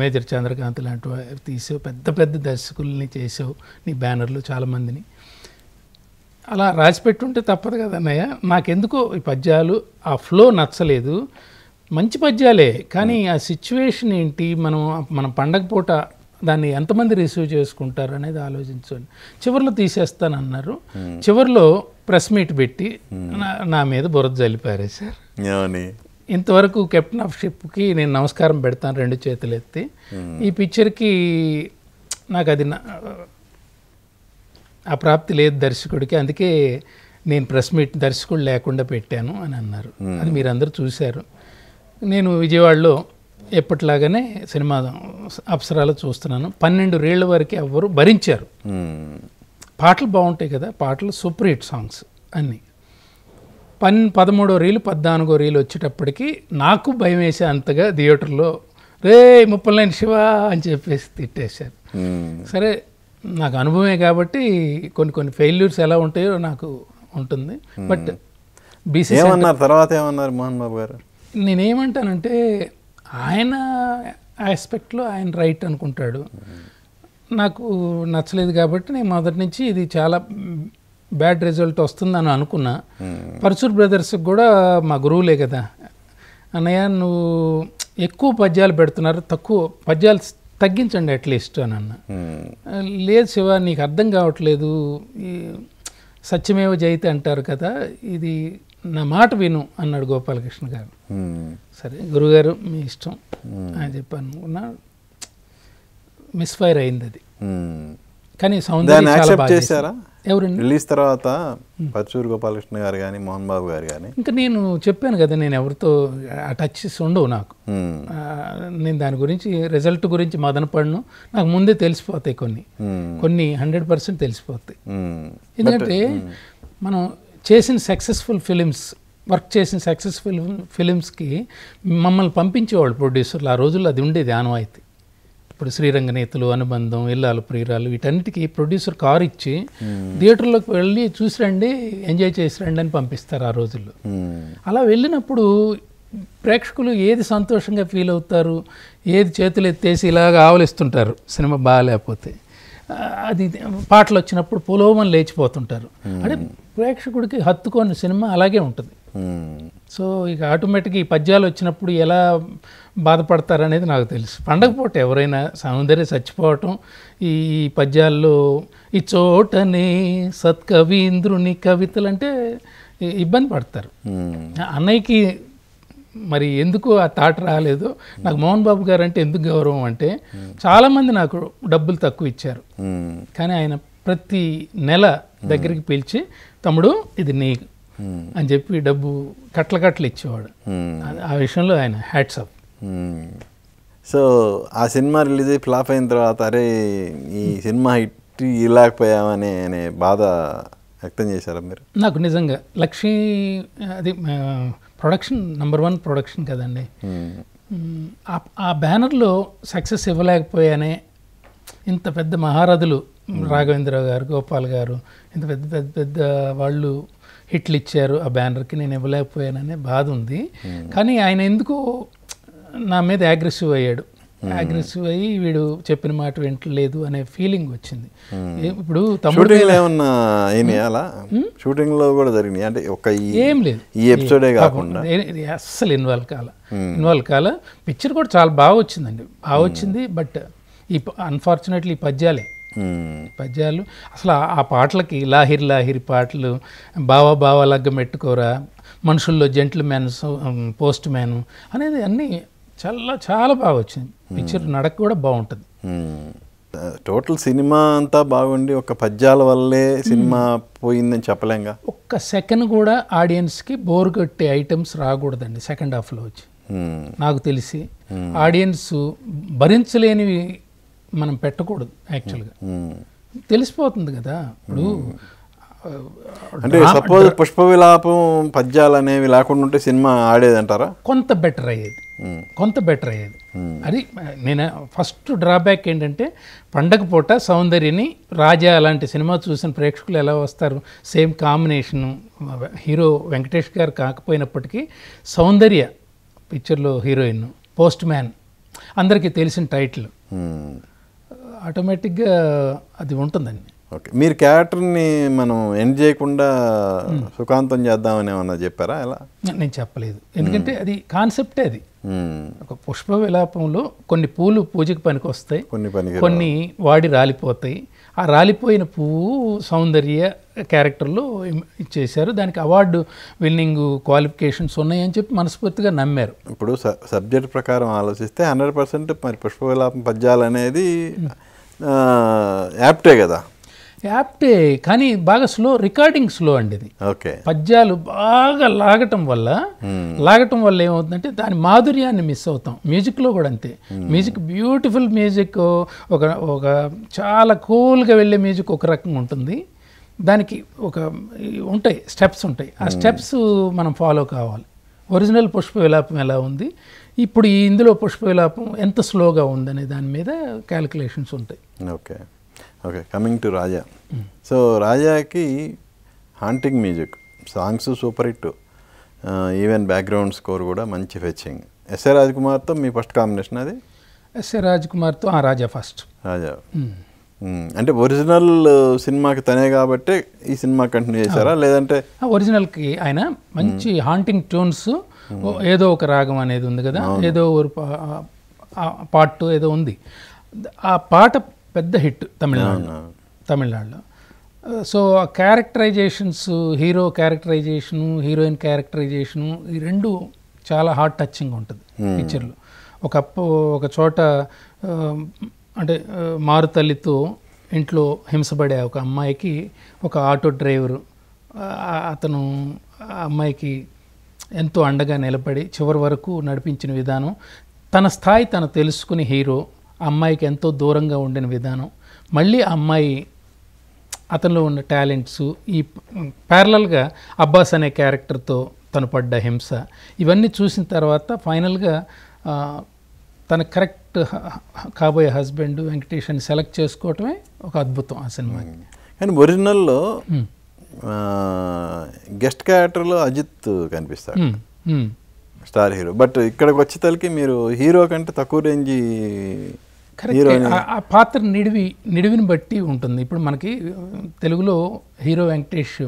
మేజర్ చంద్రకాంత్ లాంటి తీసావు పెద్ద పెద్ద దర్శకుల్ని చేసావు నీ బ్యానర్లు చాలామందిని అలా రాసి పెట్టుంటే తప్పదు కదా అన్నయ్య నాకెందుకో ఈ పద్యాలు ఆ ఫ్లో నచ్చలేదు మంచి పద్యాలే కానీ ఆ సిచ్యువేషన్ ఏంటి మనం మన పండగ పూట దాన్ని ఎంతమంది రిసీవ్ చేసుకుంటారు అనేది ఆలోచించండి చివరిలో తీసేస్తాను అన్నారు చివరిలో ప్రెస్ మీట్ పెట్టి నా మీద బురద జల్లిపారే సార్ ఇంతవరకు కెప్టెన్ ఆఫ్ షిప్కి నేను నమస్కారం పెడతాను రెండు చేతులు ఎత్తి ఈ పిక్చర్కి నాకు అది ఆ ప్రాప్తి లేదు దర్శకుడికి అందుకే నేను ప్రెస్ మీట్ దర్శకుడు లేకుండా పెట్టాను అని అన్నారు అది మీరందరూ చూశారు నేను విజయవాడలో ఎప్పటిలాగానే సినిమా అప్సరాలు చూస్తున్నాను పన్నెండు రేళ్ల వరకు ఎవ్వరు భరించారు పాటలు బాగుంటాయి కదా పాటలు సూపర్ హిట్ సాంగ్స్ అన్నీ పన్ పదమూడో రీలు పద్నాలుగో రీలు వచ్చేటప్పటికి నాకు భయం వేసే అంతగా థియేటర్లో రే ముప్పలైన శివ అని చెప్పేసి తిట్టేశారు సరే నాకు అనుభవమే కాబట్టి కొన్ని కొన్ని ఫెయిల్యూర్స్ ఎలా ఉంటాయో నాకు ఉంటుంది బట్ బీసీ తర్వాత ఏమన్నారు మోహన్ బాబు గారు నేనేమంటానంటే ఆయన ఆస్పెక్ట్లో ఆయన రైట్ అనుకుంటాడు నాకు నచ్చలేదు కాబట్టి నేను మొదటి నుంచి ఇది చాలా బ్యాడ్ రిజల్ట్ వస్తుందని అనుకున్నా hmm. పరచూర్ బ్రదర్స్కి కూడా మా గురువులే కదా అన్నయ్య నువ్వు ఎక్కువ పద్యాలు పెడుతున్నారు తక్కువ పద్యాలు తగ్గించండి అట్లీస్ట్ అని అన్న hmm. లేదు శివ నీకు అర్థం కావట్లేదు సత్యమేవ జయితే అంటారు కదా ఇది నా మాట విను అన్నాడు గోపాలకృష్ణ గారు సరే గురుగారు మీ ఇష్టం అని చెప్పాను నా మిస్ఫైర్ అయింది అది కానీ సౌందర్యం ఎవరండి రిలీజ్ తర్వాత పచ్చూరు గోపాలకృష్ణ గారు కానీ మోహన్ బాబు గారు కానీ ఇంకా నేను చెప్పాను కదా నేను ఎవరితో ఆ టచ్స్ ఉండవు నాకు నేను దాని గురించి రిజల్ట్ గురించి మదనపడను నాకు ముందే తెలిసిపోతాయి కొన్ని కొన్ని హండ్రెడ్ పర్సెంట్ తెలిసిపోతాయి ఎందుకంటే మనం చేసిన సక్సెస్ఫుల్ ఫిలిమ్స్ వర్క్ చేసిన సక్సెస్ఫుల్ ఫిలిమ్స్కి మమ్మల్ని పంపించేవాళ్ళు ప్రొడ్యూసర్లు ఆ రోజుల్లో అది ఉండేది ఆనవాయితీ ఇప్పుడు నేతలు అనుబంధం ఇల్లాలు ప్రియురాలు వీటన్నిటికి ప్రొడ్యూసర్ కార్ ఇచ్చి hmm. థియేటర్లోకి వెళ్ళి చూసి రండి ఎంజాయ్ చేసి రండి అని పంపిస్తారు ఆ రోజుల్లో hmm. అలా వెళ్ళినప్పుడు ప్రేక్షకులు ఏది సంతోషంగా ఫీల్ అవుతారు ఏది చేతులు ఎత్తేసి ఇలాగ ఆవలిస్తుంటారు సినిమా బాగాలేకపోతే అది పాటలు వచ్చినప్పుడు పులోమని లేచిపోతుంటారు hmm. అంటే ప్రేక్షకుడికి హత్తుకోని సినిమా అలాగే ఉంటుంది సో ఇక ఆటోమేటిక్గా ఈ పద్యాలు వచ్చినప్పుడు ఎలా బాధపడతారనేది నాకు తెలుసు పండగ ఎవరైనా సౌందర్య చచ్చిపోవటం ఈ పద్యాల్లో ఈ చోటనే సత్కవీంద్రుని కవితలు అంటే ఇబ్బంది పడతారు అన్నయ్యకి మరి ఎందుకు ఆ తాట రాలేదు నాకు మోహన్ బాబు గారు అంటే ఎందుకు గౌరవం అంటే చాలామంది నాకు డబ్బులు తక్కువ ఇచ్చారు కానీ ఆయన ప్రతి నెల దగ్గరికి పిలిచి తమ్ముడు ఇది నీకు అని చెప్పి డబ్బు కట్ల కట్లు ఇచ్చేవాడు hmm. ఆ విషయంలో ఆయన హ్యాట్సప్ సో hmm. ఆ సినిమా రిలీజ్ అయ్యి ఫ్లాప్ అయిన తర్వాత అరే ఈ సినిమా హిట్ ఇలాకపోయామని అనే బాధ వ్యక్తం చేశారా మీరు నాకు నిజంగా లక్ష్మి అది ప్రొడక్షన్ నెంబర్ వన్ ప్రొడక్షన్ కదండి hmm. ఆ బ్యానర్లో సక్సెస్ ఇవ్వలేకపోయానే ఇంత పెద్ద మహారథులు రాఘవేంద్రరావు గారు గోపాల్ గారు ఇంత పెద్ద పెద్ద పెద్ద వాళ్ళు హిట్లు ఇచ్చారు ఆ బ్యానర్కి నేను ఇవ్వలేకపోయాననే బాధ ఉంది కానీ ఆయన ఎందుకు నా మీద అగ్రెసివ్ అయ్యాడు అగ్రెసివ్ hmm. అయ్యి వీడు చెప్పిన మాట వింటలేదు అనే ఫీలింగ్ వచ్చింది hmm. ఇప్పుడు ఏమన్నా షూటింగ్ hmm? లో కూడా అంటే ఒక ఏం లేదు ఈ ఎపిసోడే కాకుండా అస్సలు ఇన్వాల్వ్ కాల ఇన్వాల్వ్ కాల పిక్చర్ కూడా చాలా బాగా వచ్చిందండి బాగా వచ్చింది బట్ ఈ అన్ఫార్చునేట్లీ ఈ పద్యాలే పద్యాలు అసలు ఆ పాటలకి లాహిర్ లాహిరి పాటలు బావా బావా లగ్గ పెట్టుకోరా మనుషుల్లో జెంట్ల మ్యాన్ పోస్ట్ మ్యాన్ అనేది అన్నీ చాలా చాలా బాగా వచ్చింది పిక్చర్ hmm. నడక కూడా బాగుంటుంది టోటల్ సినిమా అంతా బాగుండి ఒక పద్యాల వల్లే సినిమా hmm. పోయిందని చెప్పలేంగా ఒక్క సెకండ్ కూడా ఆడియన్స్కి బోర్ కొట్టే ఐటమ్స్ రాకూడదండి సెకండ్ హాఫ్లో వచ్చి hmm. నాకు తెలిసి ఆడియన్స్ భరించలేనివి మనం పెట్టకూడదు యాక్చువల్గా తెలిసిపోతుంది కదా ఇప్పుడు అంటే సపోజ్ పుష్ప విలాపం పద్యాలు అనేవి లేకుండా ఉంటే సినిమా ఆడేది అంటారా కొంత బెటర్ అయ్యేది కొంత బెటర్ అయ్యేది అది నేను ఫస్ట్ డ్రాబ్యాక్ ఏంటంటే పండగ పూట సౌందర్యని రాజా అలాంటి సినిమా చూసిన ప్రేక్షకులు ఎలా వస్తారు సేమ్ కాంబినేషన్ హీరో వెంకటేష్ గారు కాకపోయినప్పటికీ సౌందర్య పిక్చర్లో హీరోయిన్ పోస్ట్ మ్యాన్ అందరికీ తెలిసిన టైటిల్ ఆటోమేటిక్గా అది ఉంటుందండి ఓకే మీరు క్యారెక్టర్ని మనం ఎండ్ చేయకుండా సుఖాంతం చేద్దామని ఏమన్నా చెప్పారా ఎలా నేను చెప్పలేదు ఎందుకంటే అది కాన్సెప్టే అది ఒక పుష్ప విలాపంలో కొన్ని పూలు పూజకి పనికి వస్తాయి కొన్ని పనికి కొన్ని వాడి రాలిపోతాయి ఆ రాలిపోయిన పువ్వు సౌందర్య క్యారెక్టర్లో ఇచ్చేశారు దానికి అవార్డు విన్నింగ్ క్వాలిఫికేషన్స్ ఉన్నాయని చెప్పి మనస్ఫూర్తిగా నమ్మారు ఇప్పుడు సబ్జెక్ట్ ప్రకారం ఆలోచిస్తే హండ్రెడ్ పర్సెంట్ మరి పుష్ప విలాపం పద్యాలు అనేది యాప్టే కదా యాప్టే కానీ బాగా స్లో రికార్డింగ్ స్లో అండి ఇది ఓకే పద్యాలు బాగా లాగటం వల్ల లాగటం వల్ల ఏమవుతుందంటే దాని మాధుర్యాన్ని మిస్ అవుతాం మ్యూజిక్లో కూడా అంతే మ్యూజిక్ బ్యూటిఫుల్ మ్యూజిక్ ఒక ఒక చాలా కూల్గా వెళ్ళే మ్యూజిక్ ఒక రకంగా ఉంటుంది దానికి ఒక ఉంటాయి స్టెప్స్ ఉంటాయి ఆ స్టెప్స్ మనం ఫాలో కావాలి ఒరిజినల్ పుష్ప విలాపం ఎలా ఉంది ఇప్పుడు ఇందులో పుష్ప విలాపం ఎంత స్లోగా ఉందనే దాని మీద క్యాలిక్యులేషన్స్ ఉంటాయి okay okay coming to Raja so రాజాకి haunting music songs super hit even background score కూడా మంచి ఫెచ్చింగ్ ఎస్ఏ రాజ్ కుమార్తో మీ ఫస్ట్ కాంబినేషన్ అది ఎస్ఏ రాజ్ కుమార్తో ఆ రాజా ఫస్ట్ రాజా అంటే ఒరిజినల్ సినిమాకి తనే కాబట్టి ఈ సినిమా కంటిన్యూ చేశారా లేదంటే ఒరిజినల్కి ఆయన మంచి హాంటింగ్ ట్యూన్స్ ఏదో ఒక రాగం అనేది ఉంది కదా ఏదో ఒక పార్ట్ ఏదో ఉంది ఆ పాట పెద్ద హిట్ తమిళనాడు తమిళనాడులో సో ఆ characterisations hero characterisation heroine characterisation ఈ రెండు చాలా హార్ట్ టచింగ్ ఉంటుంది పిక్చర్లో ఒక ఒక చోట అంటే మారుతల్లితో ఇంట్లో హింసపడే ఒక అమ్మాయికి ఒక ఆటో డ్రైవరు అతను అమ్మాయికి ఎంతో అండగా నిలబడి చివరి వరకు నడిపించిన విధానం తన స్థాయి తను తెలుసుకుని హీరో అమ్మాయికి ఎంతో దూరంగా ఉండిన విధానం మళ్ళీ అమ్మాయి అతనిలో ఉన్న టాలెంట్స్ ఈ ప్యారలల్గా అబ్బాస్ అనే క్యారెక్టర్తో తను పడ్డ హింస ఇవన్నీ చూసిన తర్వాత ఫైనల్గా తన కరెక్ట్ కాబోయే హస్బెండ్ వెంకటేష్ అని సెలెక్ట్ చేసుకోవటమే ఒక అద్భుతం ఆ సినిమా కానీ ఒరిజినల్లో గెస్ట్ క్యారెక్టర్లో అజిత్ కనిపిస్తాడు స్టార్ హీరో బట్ ఇక్కడికి వచ్చే తలకి మీరు హీరో కంటే తక్కువ రేంజ్ ఆ పాత్ర నిడివి నిడివిని బట్టి ఉంటుంది ఇప్పుడు మనకి తెలుగులో హీరో వెంకటేష్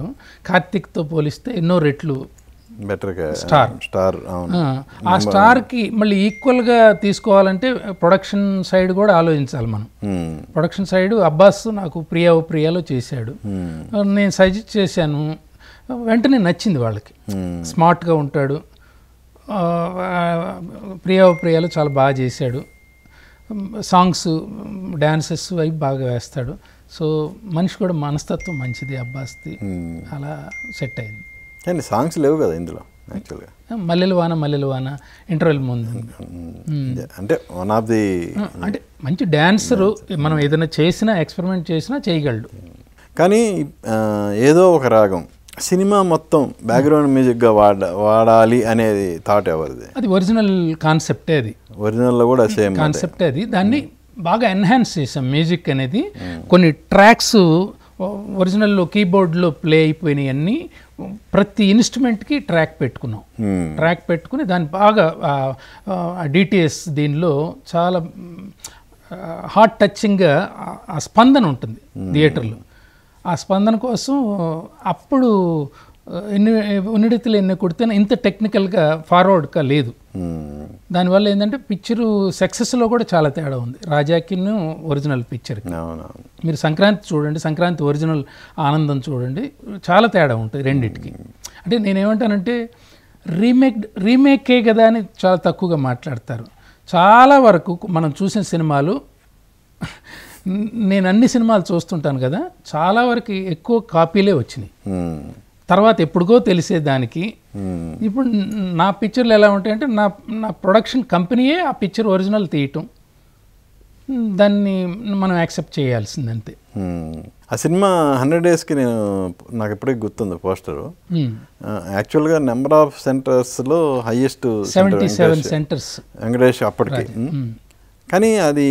కార్తిక్తో పోలిస్తే ఎన్నో రెట్లు బెటర్గా స్టార్ స్టార్ ఆ స్టార్కి మళ్ళీ ఈక్వల్గా తీసుకోవాలంటే ప్రొడక్షన్ సైడ్ కూడా ఆలోచించాలి మనం ప్రొడక్షన్ సైడ్ అబ్బాస్ నాకు ప్రియా ప్రియాలో చేశాడు నేను సజెస్ట్ చేశాను వెంటనే నచ్చింది వాళ్ళకి స్మార్ట్గా ఉంటాడు ప్రియా ప్రియాలు చాలా బాగా చేశాడు సాంగ్స్ డ్యాన్సెస్ అవి బాగా వేస్తాడు సో మనిషి కూడా మనస్తత్వం మంచిది అబ్బాస్ది అలా సెట్ అయింది కానీ సాంగ్స్ లేవు కదా ఇందులో యాక్చువల్గా మల్లెలు వాన మల్లెలు వాన ఇంటర్వెల్ ముందు అంటే వన్ ఆఫ్ ది అంటే మంచి డ్యాన్సరు మనం ఏదైనా చేసినా ఎక్స్పెరిమెంట్ చేసినా చేయగలడు కానీ ఏదో ఒక రాగం సినిమా మొత్తం బ్యాక్గ్రౌండ్ మ్యూజిక్గా వాడ వాడాలి అనేది థాట్ ఎవరిది అది ఒరిజినల్ కాన్సెప్టే అది ఒరిజినల్లో కూడా సేమ్ కాన్సెప్టే అది దాన్ని బాగా ఎన్హాన్స్ చేసాం మ్యూజిక్ అనేది కొన్ని ట్రాక్స్ ఒరిజినల్లో కీబోర్డ్లో ప్లే అయిపోయినాయి అన్నీ ప్రతి ఇన్స్ట్రుమెంట్కి ట్రాక్ పెట్టుకున్నాం ట్రాక్ పెట్టుకుని దాన్ని బాగా డిటిఎస్ దీనిలో చాలా హార్ట్ టచ్చింగ్గా ఆ స్పందన ఉంటుంది థియేటర్లో ఆ స్పందన కోసం అప్పుడు ఎన్ని ఉన్నడితులు ఎన్ని కొడితేనే ఇంత టెక్నికల్గా ఫార్వర్డ్గా లేదు దానివల్ల ఏంటంటే పిక్చరు సక్సెస్లో కూడా చాలా తేడా ఉంది రాజాకిను ఒరిజినల్ పిక్చర్ మీరు సంక్రాంతి చూడండి సంక్రాంతి ఒరిజినల్ ఆనందం చూడండి చాలా తేడా ఉంటుంది రెండింటికి అంటే నేనేమంటానంటే రీమేక్ రీమేకే కదా అని చాలా తక్కువగా మాట్లాడతారు చాలా వరకు మనం చూసిన సినిమాలు నేను అన్ని సినిమాలు చూస్తుంటాను కదా చాలా వరకు ఎక్కువ కాపీలే వచ్చినాయి తర్వాత ఎప్పుడుకో తెలిసేదానికి ఇప్పుడు నా పిక్చర్లు ఎలా ఉంటాయంటే నా నా ప్రొడక్షన్ కంపెనీయే ఆ పిక్చర్ ఒరిజినల్ తీయటం దాన్ని మనం యాక్సెప్ట్ చేయాల్సిందంతే ఆ సినిమా హండ్రెడ్ డేస్కి నేను నాకు ఇప్పటికీ గుర్తుంది పోస్టరు యాక్చువల్గా నెంబర్ ఆఫ్ సెంటర్స్లో highest seventy seven centres Venkatesh అప్పటికి కానీ అది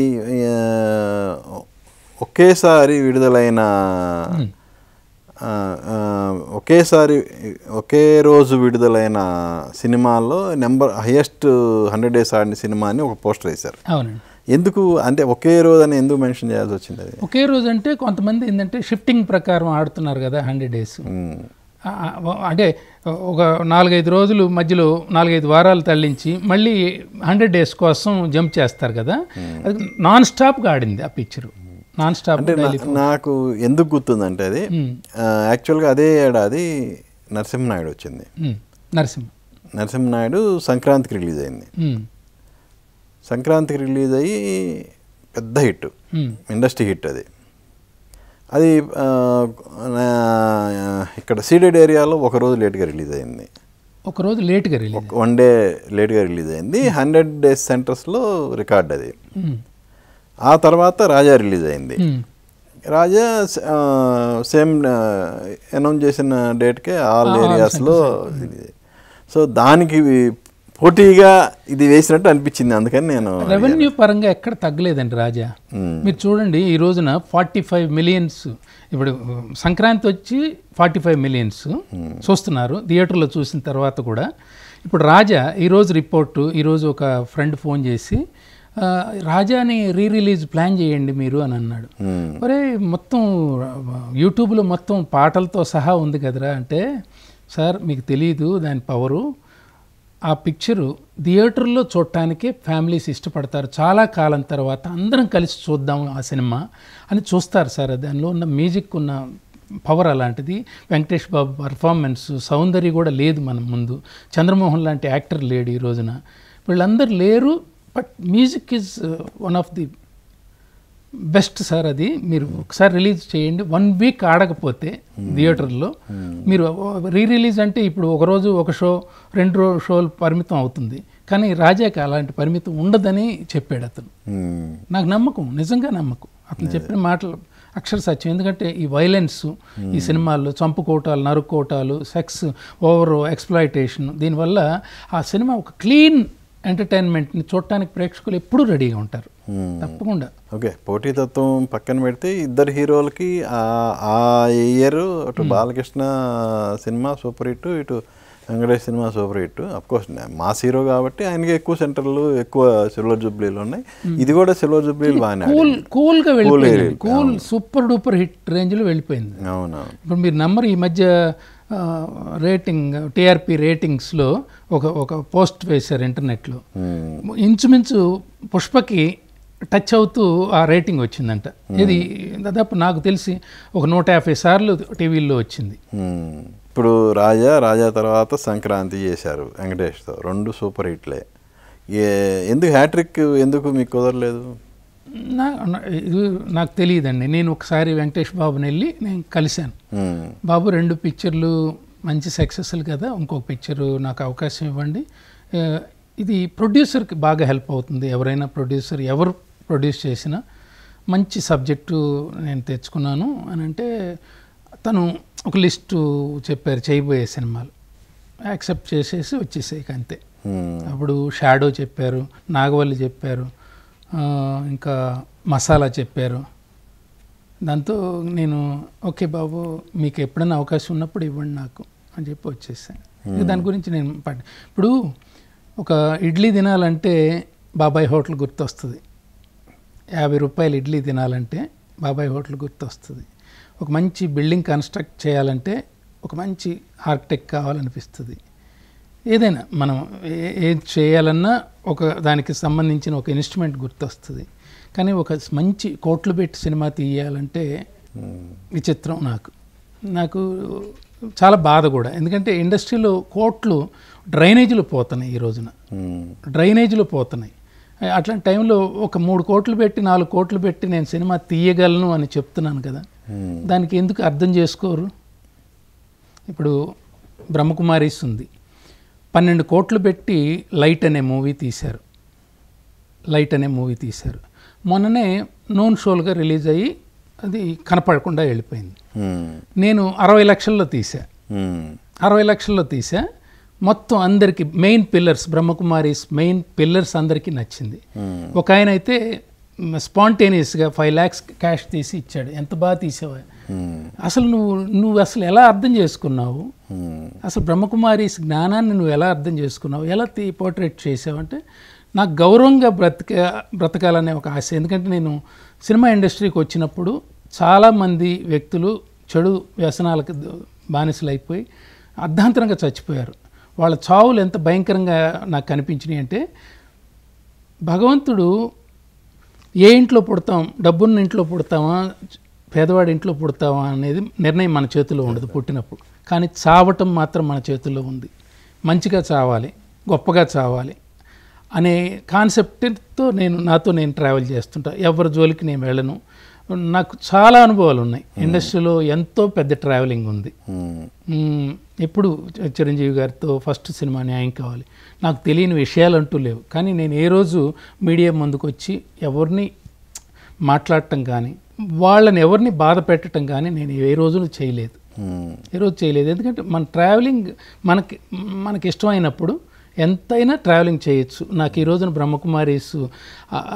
ఒకేసారి విడుదలైన ఒకేసారి ఒకే రోజు విడుదలైన సినిమాల్లో నెంబర్ హయ్యెస్ట్ హండ్రెడ్ డేస్ ఆడిన సినిమా అని ఒక పోస్టర్ వేశారు అవునండి ఎందుకు అంటే ఒకే రోజు అని ఎందుకు మెన్షన్ చేయాల్సి వచ్చింది అది ఒకే రోజు అంటే కొంతమంది ఏంటంటే షిఫ్టింగ్ ప్రకారం ఆడుతున్నారు కదా హండ్రెడ్ డేస్ అంటే ఒక నాలుగైదు రోజులు మధ్యలో నాలుగైదు వారాలు తరలించి మళ్ళీ హండ్రెడ్ డేస్ కోసం జంప్ చేస్తారు కదా అది నాన్ స్టాప్గా ఆడింది ఆ పిక్చరు అంటే నాకు ఎందుకు గుర్తుందంటే అది యాక్చువల్గా hmm. అదే ఏడాది నరసింహనాయుడు వచ్చింది hmm. నరసింహ నరసింహనాయుడు సంక్రాంతికి రిలీజ్ అయింది hmm. సంక్రాంతికి రిలీజ్ అయ్యి పెద్ద హిట్ ఇండస్ట్రీ హిట్ అది అది ఇక్కడ సీడెడ్ ఏరియాలో ఒక రోజు లేట్గా రిలీజ్ అయింది ఒక రోజు లేట్గా రిలీజ్ వన్ డే లేట్గా రిలీజ్ అయింది హండ్రెడ్ డేస్ సెంటర్స్లో రికార్డ్ అది ఆ తర్వాత రాజా రిలీజ్ అయింది రాజా సేమ్ అనౌన్స్ చేసిన డేట్కే ఆల్ ఏరియాస్లో సో దానికి పోటీగా ఇది వేసినట్టు అనిపించింది అందుకని నేను రెవెన్యూ పరంగా ఎక్కడ తగ్గలేదండి రాజా మీరు చూడండి ఈ రోజున ఫార్టీ ఫైవ్ మిలియన్స్ ఇప్పుడు సంక్రాంతి వచ్చి ఫార్టీ ఫైవ్ మిలియన్స్ చూస్తున్నారు థియేటర్లో చూసిన తర్వాత కూడా ఇప్పుడు రాజా ఈరోజు రిపోర్టు ఈరోజు ఒక ఫ్రెండ్ ఫోన్ చేసి రాజాని రీ రిలీజ్ ప్లాన్ చేయండి మీరు అని అన్నాడు మరి మొత్తం యూట్యూబ్లో మొత్తం పాటలతో సహా ఉంది కదరా అంటే సార్ మీకు తెలియదు దాని పవరు ఆ పిక్చరు థియేటర్లో చూడటానికి ఫ్యామిలీస్ ఇష్టపడతారు చాలా కాలం తర్వాత అందరం కలిసి చూద్దాం ఆ సినిమా అని చూస్తారు సార్ దానిలో ఉన్న మ్యూజిక్ ఉన్న పవర్ అలాంటిది వెంకటేష్ బాబు పర్ఫార్మెన్స్ సౌందర్య కూడా లేదు మన ముందు చంద్రమోహన్ లాంటి యాక్టర్ లేడు ఈ రోజున వీళ్ళందరూ లేరు but music is one of the best sir అది మీరు hmm. ఒకసారి రిలీజ్ చేయండి వన్ వీక్ ఆడకపోతే hmm. థియేటర్లో hmm. మీరు రీ uh, రిలీజ్ అంటే ఇప్పుడు ఒక రోజు ఒక షో రెండు షోలు పరిమితం అవుతుంది కానీ రాజాకి అలాంటి పరిమితం ఉండదని చెప్పాడు అతను నాకు నమ్మకం నిజంగా నమ్మకం అతను చెప్పిన మాటలు అక్షర సత్యం ఎందుకంటే ఈ వైలెన్స్ ఈ సినిమాల్లో చంపుకోవటాలు నరుక్కోవటాలు సెక్స్ ఓవర్ ఎక్స్ప్లాయిటేషన్ దీనివల్ల ఆ సినిమా ఒక క్లీన్ ఎంటర్టైన్మెంట్ని చూడటానికి ప్రేక్షకులు ఎప్పుడూ రెడీగా ఉంటారు hmm. తప్పకుండా ఓకే పోటీతత్వం పక్కన పెడితే ఇద్దరు హీరోలకి ఆ ఇయర్ అటు hmm. బాలకృష్ణ సినిమా సూపర్ హిట్ ఇటు వెంకటేష్ సినిమా super hit of course mass hero కాబట్టి ఆయనకి ఎక్కువ సెంటర్లు ఎక్కువ సిల్వర్ జూబ్లీలు ఉన్నాయి hmm. ఇది కూడా సిల్వర్ జూబ్లీలు బాగానే కూల్ గా వెళ్ళిపోయింది కూల్ సూపర్ డూపర్ హిట్ రేంజ్లో వెళ్ళిపోయింది అవునా ఇప్పుడు మీరు నంబర్ ఈ మధ్య రేటింగ్ టీఆర్పి రేటింగ్స్లో ఒక ఒక పోస్ట్ వేశారు ఇంటర్నెట్లో ఇంచుమించు పుష్పకి టచ్ అవుతూ ఆ రేటింగ్ వచ్చిందంట ఇది దాదాపు నాకు తెలిసి ఒక నూట యాభై సార్లు టీవీల్లో వచ్చింది ఇప్పుడు రాజా రాజా తర్వాత సంక్రాంతి చేశారు వెంకటేష్తో రెండు సూపర్ హిట్లే ఎందుకు హ్యాట్రిక్ ఎందుకు మీకు కుదరలేదు నా ఇది నాకు తెలియదండి నేను ఒకసారి వెంకటేష్ బాబుని వెళ్ళి నేను కలిశాను బాబు రెండు పిక్చర్లు మంచి సక్సెస్ఫుల్ కదా ఇంకొక పిక్చరు నాకు అవకాశం ఇవ్వండి ఇది ప్రొడ్యూసర్కి బాగా హెల్ప్ అవుతుంది ఎవరైనా ప్రొడ్యూసర్ ఎవరు ప్రొడ్యూస్ చేసినా మంచి సబ్జెక్టు నేను తెచ్చుకున్నాను అని అంటే తను ఒక లిస్టు చెప్పారు చేయబోయే సినిమాలు యాక్సెప్ట్ చేసేసి వచ్చేసాయి అంతే అప్పుడు షాడో చెప్పారు నాగవల్లి చెప్పారు ఇంకా మసాలా చెప్పారు దాంతో నేను ఓకే బాబు మీకు ఎప్పుడైనా అవకాశం ఉన్నప్పుడు ఇవ్వండి నాకు అని చెప్పి వచ్చేసాను దాని గురించి నేను పాటి ఇప్పుడు ఒక ఇడ్లీ తినాలంటే బాబాయ్ హోటల్ గుర్తొస్తుంది యాభై రూపాయలు ఇడ్లీ తినాలంటే బాబాయ్ హోటల్ గుర్తొస్తుంది ఒక మంచి బిల్డింగ్ కన్స్ట్రక్ట్ చేయాలంటే ఒక మంచి ఆర్కిటెక్ట్ కావాలనిపిస్తుంది ఏదైనా మనం ఏ చేయాలన్నా ఒక దానికి సంబంధించిన ఒక ఇన్స్ట్రుమెంట్ గుర్తొస్తుంది కానీ ఒక మంచి కోట్లు పెట్టి సినిమా తీయాలంటే విచిత్రం నాకు నాకు చాలా బాధ కూడా ఎందుకంటే ఇండస్ట్రీలో కోట్లు డ్రైనేజీలు పోతున్నాయి ఈ రోజున డ్రైనేజీలు పోతున్నాయి అట్లాంటి టైంలో ఒక మూడు కోట్లు పెట్టి నాలుగు కోట్లు పెట్టి నేను సినిమా తీయగలను అని చెప్తున్నాను కదా దానికి ఎందుకు అర్థం చేసుకోరు ఇప్పుడు బ్రహ్మకుమారీస్ ఉంది పన్నెండు కోట్లు పెట్టి లైట్ అనే మూవీ తీశారు లైట్ అనే మూవీ తీశారు మొన్ననే నోన్ షోలుగా రిలీజ్ అయ్యి అది కనపడకుండా వెళ్ళిపోయింది నేను అరవై లక్షల్లో తీసా అరవై లక్షల్లో తీసా మొత్తం అందరికి main pillars Brahma Kumaris main pillars అందరికీ నచ్చింది ఒక ఆయన అయితే స్పాంటేనియస్గా ఫైవ్ ల్యాక్స్ క్యాష్ తీసి ఇచ్చాడు ఎంత బాగా తీసేవా అసలు నువ్వు నువ్వు అసలు ఎలా అర్థం చేసుకున్నావు అసలు బ్రహ్మకుమారి జ్ఞానాన్ని నువ్వు ఎలా అర్థం చేసుకున్నావు ఎలా తీ పోర్ట్రేట్ చేసావంటే నాకు గౌరవంగా బ్రతక బ్రతకాలనే ఒక ఆశ ఎందుకంటే నేను సినిమా ఇండస్ట్రీకి వచ్చినప్పుడు చాలామంది వ్యక్తులు చెడు వ్యసనాలకు బానిసలు అయిపోయి అర్ధాంతరంగా చచ్చిపోయారు వాళ్ళ చావులు ఎంత భయంకరంగా నాకు కనిపించినాయి అంటే భగవంతుడు ఏ ఇంట్లో పుడతాం డబ్బున్న ఇంట్లో పుడతామా పేదవాడి ఇంట్లో పుడతావా అనేది నిర్ణయం మన చేతిలో ఉండదు పుట్టినప్పుడు కానీ చావటం మాత్రం మన చేతిలో ఉంది మంచిగా చావాలి గొప్పగా చావాలి అనే కాన్సెప్ట్తో నేను నాతో నేను ట్రావెల్ చేస్తుంటా ఎవరి జోలికి నేను వెళ్ళను నాకు చాలా అనుభవాలు ఉన్నాయి ఇండస్ట్రీలో ఎంతో పెద్ద ట్రావెలింగ్ ఉంది ఎప్పుడు చిరంజీవి గారితో ఫస్ట్ సినిమా న్యాయం కావాలి నాకు తెలియని విషయాలు అంటూ లేవు కానీ నేను ఏ రోజు మీడియా ముందుకు వచ్చి ఎవరిని మాట్లాడటం కానీ వాళ్ళని ఎవరిని బాధ పెట్టడం కానీ నేను ఏ రోజులు చేయలేదు ఏ రోజు చేయలేదు ఎందుకంటే మన ట్రావెలింగ్ మనకి మనకి ఇష్టమైనప్పుడు ఎంతైనా ట్రావెలింగ్ చేయొచ్చు నాకు ఈ రోజున బ్రహ్మకుమారీస్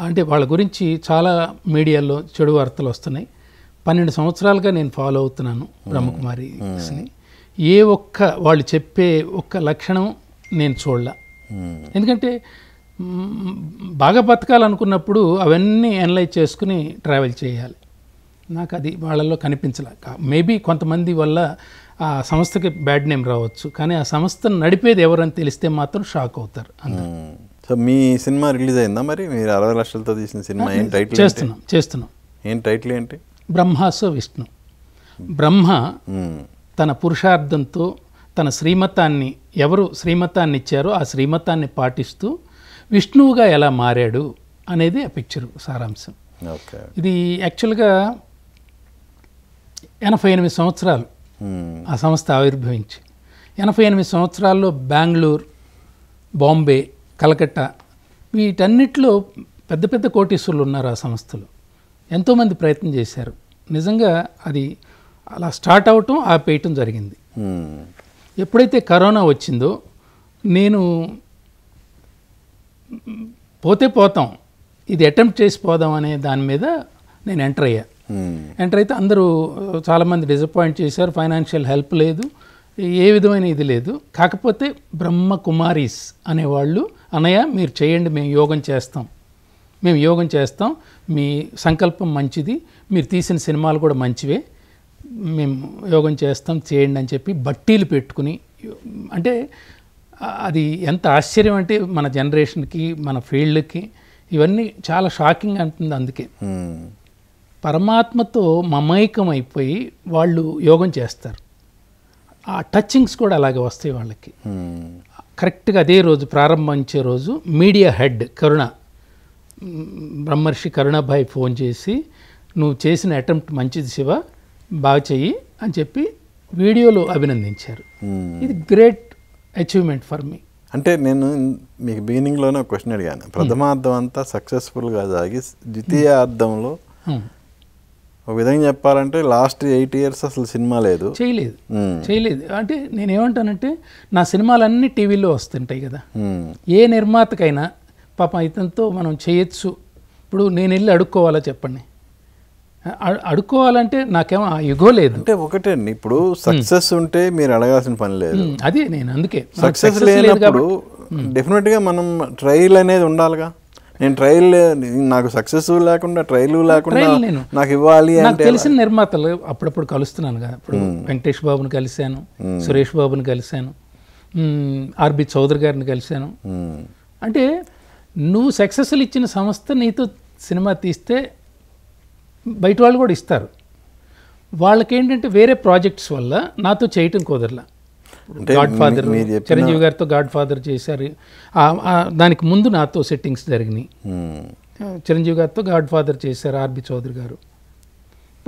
అంటే వాళ్ళ గురించి చాలా మీడియాలో చెడు వార్తలు వస్తున్నాయి పన్నెండు సంవత్సరాలుగా నేను ఫాలో అవుతున్నాను బ్రహ్మకుమారీస్ని ఏ ఒక్క వాళ్ళు చెప్పే ఒక్క లక్షణం నేను చూడలా ఎందుకంటే బాగా బతకాలనుకున్నప్పుడు అవన్నీ ఎనలైజ్ చేసుకుని ట్రావెల్ చేయాలి నాకు అది వాళ్ళల్లో కనిపించలే మేబీ కొంతమంది వల్ల ఆ సంస్థకి బ్యాడ్ నేమ్ రావచ్చు కానీ ఆ సంస్థను నడిపేది ఎవరని తెలిస్తే మాత్రం షాక్ అవుతారు సో మీ సినిమా రిలీజ్ అయిందా మరి మీరు అరవై లక్షలతో తీసిన సినిమా ఏం టైటిల్ చేస్తున్నాం చేస్తున్నాం ఏం టైటిల్ ఏంటి బ్రహ్మాసో విష్ణు బ్రహ్మ తన పురుషార్థంతో తన శ్రీమతాన్ని ఎవరు శ్రీమతాన్ని ఇచ్చారో ఆ శ్రీమతాన్ని పాటిస్తూ విష్ణువుగా ఎలా మారాడు అనేది ఆ పిక్చర్ సారాంశం ఇది యాక్చువల్గా ఎనభై ఎనిమిది సంవత్సరాలు ఆ సంస్థ ఆవిర్భవించి ఎనభై ఎనిమిది సంవత్సరాల్లో బెంగళూరు బాంబే కలకట్ట వీటన్నిటిలో పెద్ద పెద్ద కోటీశ్వరులు ఉన్నారు ఆ సంస్థలు ఎంతోమంది ప్రయత్నం చేశారు నిజంగా అది అలా స్టార్ట్ అవటం ఆపేయటం జరిగింది ఎప్పుడైతే కరోనా వచ్చిందో నేను పోతే పోతాం ఇది అటెంప్ట్ చేసి పోదాం అనే దాని మీద నేను ఎంటర్ అయ్యా ఎంటర్ అయితే అందరూ చాలామంది డిసప్పాయింట్ చేశారు ఫైనాన్షియల్ హెల్ప్ లేదు ఏ విధమైన ఇది లేదు కాకపోతే బ్రహ్మ కుమారీస్ అనేవాళ్ళు అన్నయ్య మీరు చేయండి మేము యోగం చేస్తాం మేము యోగం చేస్తాం మీ సంకల్పం మంచిది మీరు తీసిన సినిమాలు కూడా మంచివే మేము యోగం చేస్తాం చేయండి అని చెప్పి బట్టీలు పెట్టుకుని అంటే అది ఎంత ఆశ్చర్యం అంటే మన జనరేషన్కి మన ఫీల్డ్కి ఇవన్నీ చాలా షాకింగ్ అంటుంది అందుకే పరమాత్మతో మమైకం అయిపోయి వాళ్ళు యోగం చేస్తారు ఆ టచ్చింగ్స్ కూడా అలాగే వస్తాయి వాళ్ళకి కరెక్ట్గా అదే రోజు ప్రారంభించే రోజు మీడియా హెడ్ కరుణ బ్రహ్మర్షి కరుణాభాయ్ ఫోన్ చేసి నువ్వు చేసిన అటెంప్ట్ మంచిది శివ బాగా చెయ్యి అని చెప్పి వీడియోలో అభినందించారు ఇది గ్రేట్ అచీవ్మెంట్ ఫర్ మీ అంటే నేను మీకు బిగినింగ్లోనే ఒక క్వశ్చన్ అడిగాను ప్రథమార్థం అంతా సక్సెస్ఫుల్గా సాగి ద్వితీయ అర్థంలో ఒక విధంగా చెప్పాలంటే లాస్ట్ ఎయిట్ ఇయర్స్ అసలు సినిమా లేదు చేయలేదు చేయలేదు అంటే నేను ఏమంటానంటే నా సినిమాలన్నీ టీవీలో వస్తుంటాయి కదా ఏ నిర్మాతకైనా పాపం ఇతనితో మనం చేయొచ్చు ఇప్పుడు నేను వెళ్ళి అడుక్కోవాలా చెప్పండి అడుక్కోవాలంటే నాకేమో ఇగో లేదు అంటే అండి ఇప్పుడు సక్సెస్ ఉంటే మీరు అడగాల్సిన పని లేదు అదే నేను అందుకే సక్సెస్ లేనప్పుడు డెఫినెట్గా మనం ట్రైల్ అనేది ఉండాలిగా నేను ట్రయల్ నాకు సక్సెస్ లేకుండా ట్రయల్ లేకుండా నాకు ఇవ్వాలి నాకు తెలిసిన నిర్మాతలు అప్పుడప్పుడు కలుస్తున్నాను కదా ఇప్పుడు hmm. వెంకటేష్ బాబుని కలిశాను hmm. సురేష్ బాబుని కలిశాను ఆర్బి చౌదరి గారిని కలిశాను hmm. అంటే నువ్వు సక్సెస్లు ఇచ్చిన సంస్థ నీతో సినిమా తీస్తే బయట వాళ్ళు కూడా ఇస్తారు వాళ్ళకేంటంటే వేరే ప్రాజెక్ట్స్ వల్ల నాతో చేయటం కుదరలా గాడ్ ఫాదర్ చిరంజీవి గారితో గాడ్ ఫాదర్ చేశారు దానికి ముందు నాతో సెట్టింగ్స్ జరిగినాయి hmm. చిరంజీవి గారితో గాడ్ ఫాదర్ చేశారు ఆర్బి చౌదరి గారు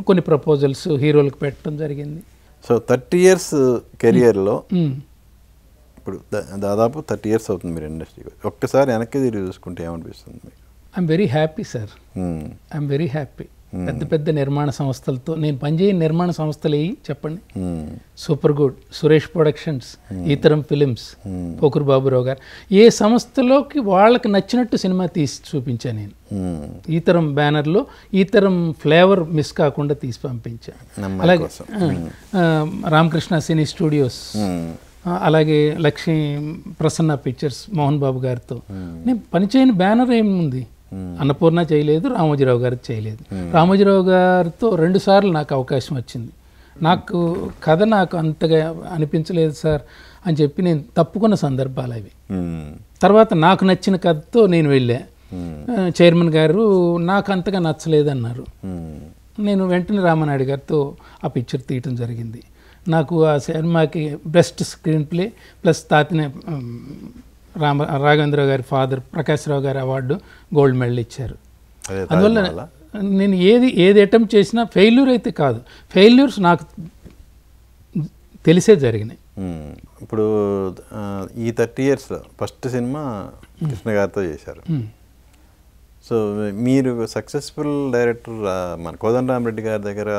కొన్ని ప్రపోజల్స్ హీరోలకు పెట్టడం జరిగింది సో థర్టీ ఇయర్స్ కెరియర్లో ఇప్పుడు దాదాపు థర్టీ ఇయర్స్ అవుతుంది మీరు ఇండస్ట్రీ ఒక్కసారి వెనక్కి తిరిగి చూసుకుంటే ఏమనిపిస్తుంది I'm very happy sir I'm very happy Hmm. పెద్ద పెద్ద నిర్మాణ సంస్థలతో నేను పనిచేయని నిర్మాణ సంస్థలు ఏవి చెప్పండి super good Suresh productions Eetharam films Pokuru Baburao గారు ఏ సంస్థలోకి వాళ్ళకి నచ్చినట్టు సినిమా తీసి చూపించాను నేను ఈతరం బ్యానర్లో ఈతరం ఫ్లేవర్ మిస్ కాకుండా తీసి పంపించాను అలాగే రామకృష్ణ సినీ స్టూడియోస్ అలాగే లక్ష్మీ ప్రసన్న పిక్చర్స్ మోహన్ బాబు గారితో hmm. నేను పనిచేయని బ్యానర్ ఏముంది అన్నపూర్ణ చేయలేదు రామోజీరావు గారు చేయలేదు రామోజీరావు గారితో రెండుసార్లు నాకు అవకాశం వచ్చింది నాకు కథ నాకు అంతగా అనిపించలేదు సార్ అని చెప్పి నేను తప్పుకున్న సందర్భాలు అవి తర్వాత నాకు నచ్చిన కథతో నేను వెళ్ళా చైర్మన్ గారు నాకు అంతగా నచ్చలేదన్నారు నేను వెంటనే రామనాయుడు గారితో ఆ పిక్చర్ తీయటం జరిగింది నాకు ఆ సినిమాకి బెస్ట్ స్క్రీన్ ప్లే ప్లస్ తాతిన రామ రాఘవేంద్రరావు గారి ఫాదర్ ప్రకాశ్రావు గారి అవార్డు గోల్డ్ మెడల్ ఇచ్చారు అందువల్ల నేను ఏది ఏది అటెంప్ట్ చేసినా ఫెయిల్యూర్ అయితే కాదు ఫెయిల్యూర్స్ నాకు తెలిసే జరిగినాయి ఇప్పుడు ఈ థర్టీ ఇయర్స్ ఫస్ట్ సినిమా కృష్ణ గారితో చేశారు సో మీరు సక్సెస్ఫుల్ డైరెక్టర్ మన కోదండరామరెడ్డి గారి దగ్గర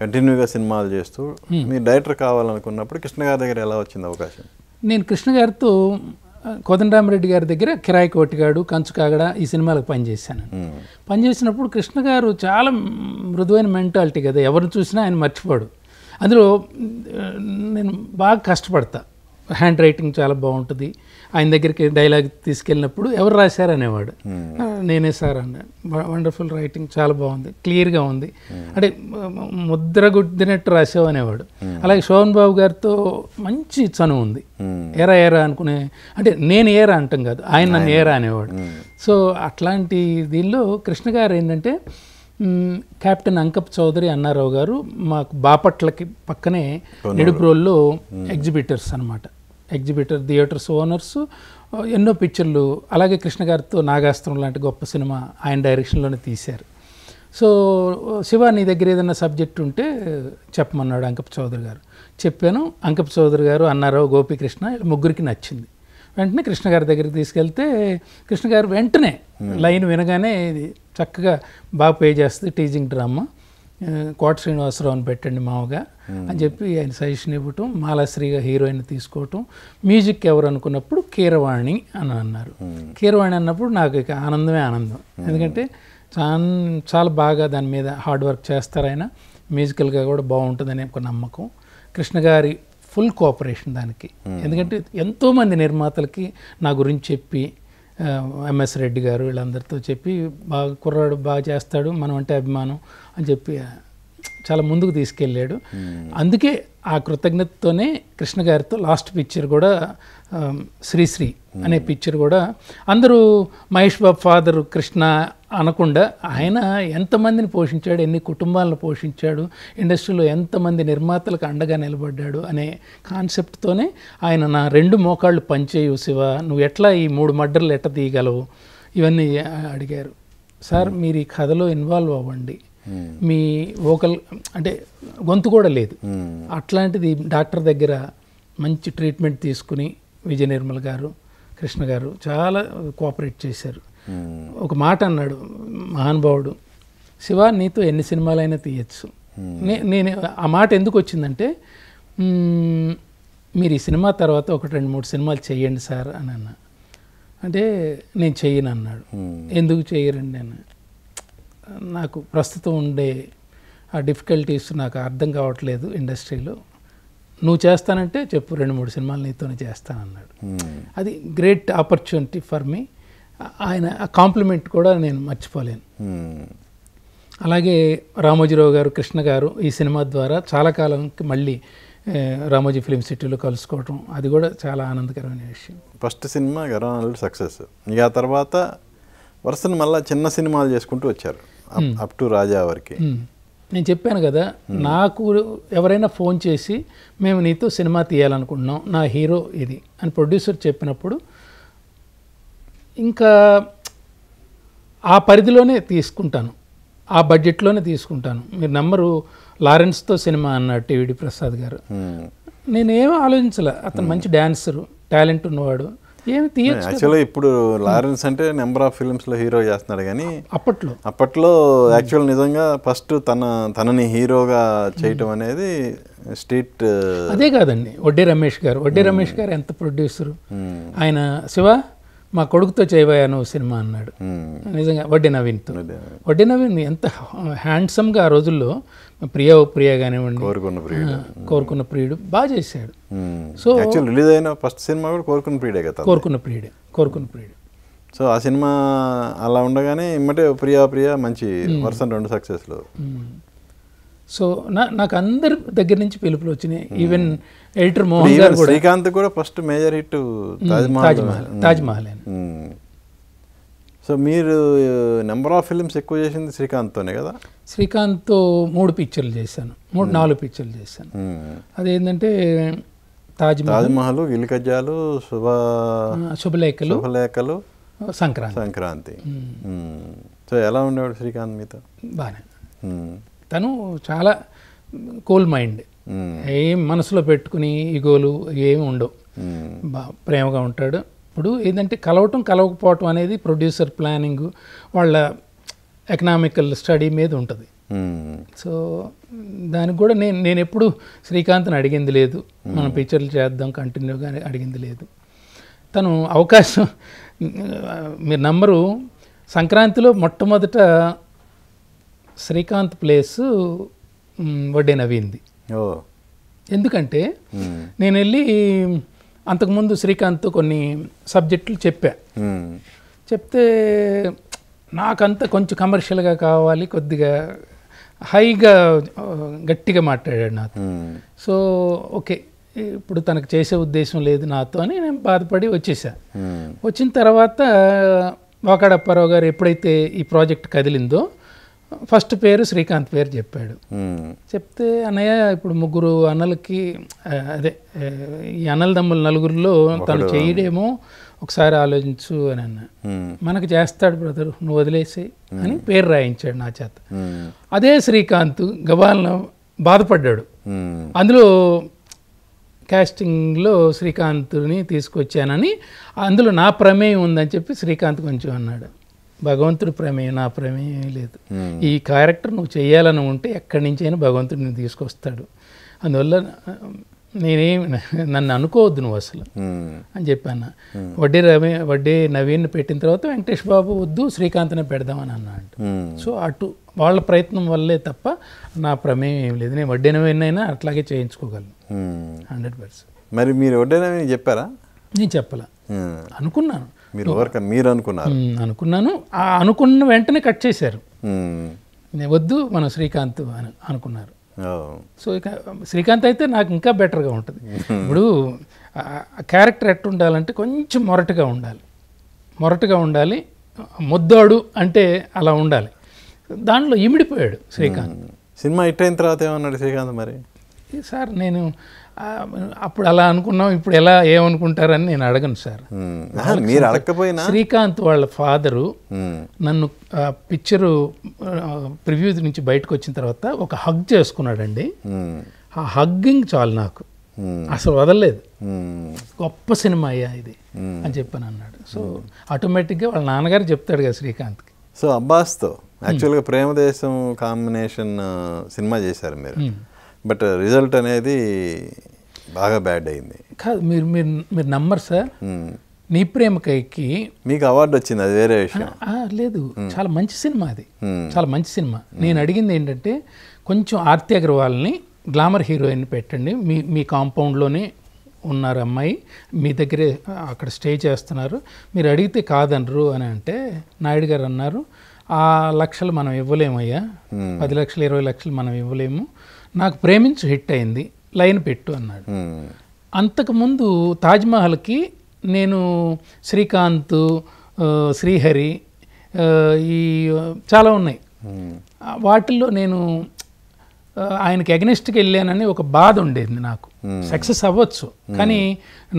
కంటిన్యూగా సినిమాలు చేస్తూ మీరు డైరెక్టర్ కావాలనుకున్నప్పుడు కృష్ణ గారి దగ్గర ఎలా వచ్చింది అవకాశం నేను కృష్ణ గారితో కోదండరామరెడ్డి గారి దగ్గర కిరాయి కోటిగాడు కంచు కాగడ ఈ సినిమాలకు పనిచేశాను పనిచేసినప్పుడు కృష్ణ గారు చాలా మృదువైన మెంటాలిటీ కదా ఎవరిని చూసినా ఆయన మర్చిపోడు అందులో నేను బాగా కష్టపడతా హ్యాండ్ రైటింగ్ చాలా బాగుంటుంది ఆయన దగ్గరికి డైలాగ్ తీసుకెళ్ళినప్పుడు ఎవరు రాశారు అనేవాడు hmm. నేనే సార్ అన్నాను వండర్ఫుల్ రైటింగ్ చాలా బాగుంది క్లియర్గా ఉంది hmm. అంటే ముద్ర గుద్దినట్టు రాసావు అనేవాడు hmm. అలాగే శోభన్ బాబు గారితో మంచి చను ఉంది ఏరా ఏరా అనుకునే అంటే నేను ఏరా అంటాం కాదు ఆయన నన్ను ఏరా అనేవాడు సో అట్లాంటి దీనిలో కృష్ణ గారు ఏంటంటే కెప్టెన్ అంకప్ చౌదరి అన్నారావు గారు మాకు బాపట్లకి పక్కనే నిడుబ్రోల్లో ఎగ్జిబిటర్స్ అనమాట ఎగ్జిబిటర్ థియేటర్స్ ఓనర్స్ ఎన్నో పిక్చర్లు అలాగే కృష్ణ గారితో నాగాస్త్రం లాంటి గొప్ప సినిమా ఆయన డైరెక్షన్లోనే తీశారు సో శివ నీ దగ్గర ఏదైనా సబ్జెక్ట్ ఉంటే చెప్పమన్నాడు అంకప్ చౌదరి గారు చెప్పాను అంకప్ చౌదరి గారు అన్నారావు గోపీకృష్ణ ముగ్గురికి నచ్చింది వెంటనే కృష్ణ గారి దగ్గరికి తీసుకెళ్తే కృష్ణ గారు వెంటనే లైన్ వినగానే చక్కగా బాగా పే చేస్తుంది టీజింగ్ డ్రామా కోట శ్రీనివాసరావుని పెట్టండి మామగా అని చెప్పి ఆయన సజెషన్ ఇవ్వటం మాలాశ్రీగా హీరోయిన్ తీసుకోవటం మ్యూజిక్ ఎవరు అనుకున్నప్పుడు కీరవాణి అని అన్నారు కీరవాణి అన్నప్పుడు నాకు ఇక ఆనందమే ఆనందం ఎందుకంటే చాలా చాలా బాగా దాని మీద హార్డ్ వర్క్ చేస్తారైనా మ్యూజికల్గా కూడా బాగుంటుందని ఒక నమ్మకం కృష్ణ గారి ఫుల్ కోఆపరేషన్ దానికి ఎందుకంటే ఎంతోమంది నిర్మాతలకి నా గురించి చెప్పి ఎంఎస్ రెడ్డి గారు వీళ్ళందరితో చెప్పి బాగా కుర్రాడు బాగా చేస్తాడు మనం అంటే అభిమానం అని చెప్పి చాలా ముందుకు తీసుకెళ్ళాడు అందుకే ఆ కృతజ్ఞతతోనే కృష్ణ గారితో లాస్ట్ పిక్చర్ కూడా శ్రీశ్రీ అనే పిక్చర్ కూడా అందరూ మహేష్ బాబు ఫాదర్ కృష్ణ అనకుండా ఆయన ఎంతమందిని పోషించాడు ఎన్ని కుటుంబాలను పోషించాడు ఇండస్ట్రీలో ఎంతమంది నిర్మాతలకు అండగా నిలబడ్డాడు అనే కాన్సెప్ట్తోనే ఆయన నా రెండు మోకాళ్ళు పంచేయు శివ నువ్వు ఎట్లా ఈ మూడు మడ్డర్లు ఎట్ట తీయగలవు ఇవన్నీ అడిగారు సార్ మీరు ఈ కథలో ఇన్వాల్వ్ అవ్వండి మీ వోకల్ అంటే గొంతు కూడా లేదు అట్లాంటిది డాక్టర్ దగ్గర మంచి ట్రీట్మెంట్ తీసుకుని విజయ నిర్మల్ గారు కృష్ణ గారు చాలా కోఆపరేట్ చేశారు ఒక మాట అన్నాడు మహానుభావుడు శివ నీతో ఎన్ని సినిమాలైనా తీయచ్చు నేను ఆ మాట ఎందుకు వచ్చిందంటే మీరు ఈ సినిమా తర్వాత ఒక రెండు మూడు సినిమాలు చేయండి సార్ అని అన్న అంటే నేను చెయ్యను అన్నాడు ఎందుకు చేయరండి అన్నాడు నాకు ప్రస్తుతం ఉండే ఆ డిఫికల్టీస్ నాకు అర్థం కావట్లేదు ఇండస్ట్రీలో నువ్వు చేస్తానంటే చెప్పు రెండు మూడు సినిమాలు నీతోనే చేస్తానన్నాడు hmm. అది గ్రేట్ ఆపర్చునిటీ ఫర్ మీ ఆయన ఆ కాంప్లిమెంట్ కూడా నేను మర్చిపోలేను hmm. అలాగే రామోజీరావు గారు కృష్ణ గారు ఈ సినిమా ద్వారా చాలా కాలానికి మళ్ళీ రామోజీ ఫిలిం సిటీలో కలుసుకోవటం అది కూడా చాలా ఆనందకరమైన విషయం ఫస్ట్ సినిమా సక్సెస్ ఇక ఆ తర్వాత వరుసను మళ్ళీ చిన్న సినిమాలు చేసుకుంటూ వచ్చారు అప్ టు రాజా వరకు నేను చెప్పాను కదా నాకు ఎవరైనా ఫోన్ చేసి మేము నీతో సినిమా తీయాలనుకుంటున్నాం నా హీరో ఇది అని ప్రొడ్యూసర్ చెప్పినప్పుడు ఇంకా ఆ పరిధిలోనే తీసుకుంటాను ఆ బడ్జెట్లోనే తీసుకుంటాను మీరు నెంబరు లారెన్స్తో సినిమా అన్నారు టీవీడి ప్రసాద్ గారు నేనేం ఆలోచించలే అతను మంచి డ్యాన్సరు టాలెంట్ ఉన్నవాడు ఏమి తీయచ్చు యాక్చువల్గా ఇప్పుడు లారెన్స్ అంటే నెంబర్ ఆఫ్ ఫిల్మ్స్లో హీరో చేస్తున్నాడు కానీ అప్పట్లో అప్పట్లో యాక్చువల్ నిజంగా ఫస్ట్ తన తనని హీరోగా చేయటం అనేది స్ట్రీట్ అదే కాదండి వడ్డే రమేష్ గారు వడ్డే రమేష్ గారు ఎంత ప్రొడ్యూసరు ఆయన శివ మా కొడుకుతో చేయబోయాను సినిమా అన్నాడు నిజంగా వడ్డీ నవీన్తో వడ్డీ నవీన్ ఎంత హ్యాండ్సమ్గా ఆ రోజుల్లో ప్రియ ప్రియ కానివ్వండి కోరుకున్న ప్రియుడు కోరుకున్న ప్రియుడు బాగా చేశాడు సో యాక్చువల్ రిలీజ్ అయిన ఫస్ట్ సినిమా కూడా కోరుకున్న ప్రియుడే కదా కోరుకున్న ప్రియుడే కోరుకున్న ప్రియుడు సో ఆ సినిమా అలా ఉండగానే ఇమ్మటే ప్రియా ప్రియ మంచి పర్సన్ రెండు సక్సెస్లు సో నా నాకు అందరి దగ్గర నుంచి పిలుపులు వచ్చినాయి ఈవెన్ ఎడిటర్ మోహన్ శ్రీకాంత్ కూడా first major hit Taj Mahal Taj Mahal so మీరు నెంబర్ ఆఫ్ ఫిల్మ్స్ ఎక్కువ చేసింది శ్రీకాంత్తోనే కదా శ్రీకాంత్తో మూడు పిక్చర్లు చేశాను మూడు hmm. నాలుగు పిక్చర్లు చేశాను hmm. అదేంటంటే తాజ్ తాజ్మహల్ ఇలికజాలు శుభ శుభలేఖలు శుభలేఖలు సంక్రాంతి సంక్రాంతి hmm. సో ఎలా ఉండేవాడు శ్రీకాంత్ మీతో బాగానే తను చాలా కోల్ మైండ్ ఏం మనసులో పెట్టుకుని గోలు ఏమి ఉండవు ప్రేమగా ఉంటాడు ఇప్పుడు ఏంటంటే కలవటం కలవకపోవటం అనేది ప్రొడ్యూసర్ ప్లానింగ్ వాళ్ళ ఎకనామికల్ స్టడీ మీద ఉంటుంది సో దానికి కూడా నేను నేను ఎప్పుడు శ్రీకాంత్ని అడిగింది లేదు మనం పిక్చర్లు చేద్దాం కంటిన్యూగా అడిగింది లేదు తను అవకాశం మీరు నంబరు సంక్రాంతిలో మొట్టమొదట శ్రీకాంత్ ప్లేస్ వడ్డే నవ్వింది ఎందుకంటే నేను వెళ్ళి అంతకుముందు శ్రీకాంత్ కొన్ని సబ్జెక్టులు చెప్పా చెప్తే నాకంతా కొంచెం కమర్షియల్గా కావాలి కొద్దిగా హైగా గట్టిగా మాట్లాడాడు నాతో సో ఓకే ఇప్పుడు తనకు చేసే ఉద్దేశం లేదు నాతో అని నేను బాధపడి వచ్చేసా వచ్చిన తర్వాత వాకాడప్పారావు గారు ఎప్పుడైతే ఈ ప్రాజెక్ట్ కదిలిందో ఫస్ట్ పేరు శ్రీకాంత్ పేరు చెప్పాడు చెప్తే అన్నయ్య ఇప్పుడు ముగ్గురు అన్నలకి అదే ఈ దమ్ముల నలుగురిలో తను చేయడేమో ఒకసారి ఆలోచించు అని అన్న మనకు చేస్తాడు బ్రదర్ నువ్వు వదిలేసి అని పేరు రాయించాడు నా చేత అదే శ్రీకాంత్ గవాల్న బాధపడ్డాడు అందులో కాస్టింగ్లో శ్రీకాంత్ని తీసుకొచ్చానని అందులో నా ప్రమేయం ఉందని చెప్పి శ్రీకాంత్ కొంచెం అన్నాడు భగవంతుడి ప్రమేయం నా ప్రమేయం లేదు ఈ క్యారెక్టర్ నువ్వు చేయాలని ఉంటే ఎక్కడి నుంచైనా భగవంతుడు నేను తీసుకొస్తాడు అందువల్ల నేనేం నన్ను అనుకోవద్దు నువ్వు అసలు అని చెప్పాను వడ్డీ రవి వడ్డీ నవీన్ పెట్టిన తర్వాత వెంకటేష్ బాబు వద్దు శ్రీకాంత్నే పెడదామని అన్నాడు సో అటు వాళ్ళ ప్రయత్నం వల్లే తప్ప నా ప్రమేయం ఏం లేదు నేను వడ్డీ నవీన్ అయినా అట్లాగే చేయించుకోగలను హండ్రెడ్ పర్సెంట్ మరి మీరు వడ్డీ నవీన్ చెప్పారా నేను చెప్పలే అనుకున్నాను మీరు మీరు అనుకున్నారు అనుకున్నాను ఆ అనుకున్న వెంటనే కట్ చేశారు వద్దు మనం శ్రీకాంత్ అని అనుకున్నారు సో ఇక శ్రీకాంత్ అయితే నాకు ఇంకా బెటర్గా ఉంటుంది ఇప్పుడు క్యారెక్టర్ ఎట్టు ఉండాలంటే కొంచెం మొరటుగా ఉండాలి మొరటుగా ఉండాలి ముద్దాడు అంటే అలా ఉండాలి దాంట్లో ఇమిడిపోయాడు శ్రీకాంత్ సినిమా హిట్ అయిన తర్వాత ఏమన్నాడు శ్రీకాంత్ మరి సార్ నేను అప్పుడు అలా అనుకున్నాం ఇప్పుడు ఎలా ఏమనుకుంటారని నేను అడగను సార్ మీరు అడగకపోయినా శ్రీకాంత్ వాళ్ళ ఫాదరు నన్ను పిక్చరు ప్రివ్యూ నుంచి బయటకు వచ్చిన తర్వాత ఒక హగ్ చేసుకున్నాడండి ఆ హగ్గింగ్ చాలు నాకు అసలు వదలలేదు గొప్ప సినిమా అయ్యా ఇది అని చెప్పని అన్నాడు సో ఆటోమేటిక్గా వాళ్ళ నాన్నగారు చెప్తాడు కదా శ్రీకాంత్కి సో అబ్బాస్తో యాక్చువల్గా ప్రేమదేశం కాంబినేషన్ సినిమా చేశారు మీరు బట్ రిజల్ట్ అనేది బాగా బ్యాడ్ అయింది కాదు మీరు మీరు మీరు నమ్మరు సార్ నీ ప్రేమకైకి మీకు అవార్డు వచ్చింది అది వేరే విషయం లేదు చాలా మంచి సినిమా అది చాలా మంచి సినిమా నేను అడిగింది ఏంటంటే కొంచెం ఆర్తి అగర్వాల్ని గ్లామర్ హీరోయిన్ పెట్టండి మీ మీ కాంపౌండ్లోనే ఉన్నారు అమ్మాయి మీ దగ్గరే అక్కడ స్టే చేస్తున్నారు మీరు అడిగితే కాదనరు అని అంటే నాయుడు గారు అన్నారు ఆ లక్షలు మనం ఇవ్వలేమయ్యా పది లక్షలు ఇరవై లక్షలు మనం ఇవ్వలేము నాకు ప్రేమించు హిట్ అయింది లైన్ పెట్టు అన్నాడు hmm. అంతకుముందు తాజ్మహల్కి నేను శ్రీకాంత్ శ్రీహరి ఈ చాలా ఉన్నాయి hmm. వాటిల్లో నేను ఆయనకి అగెనిస్ట్కి వెళ్ళానని ఒక బాధ ఉండేది నాకు సక్సెస్ అవ్వచ్చు కానీ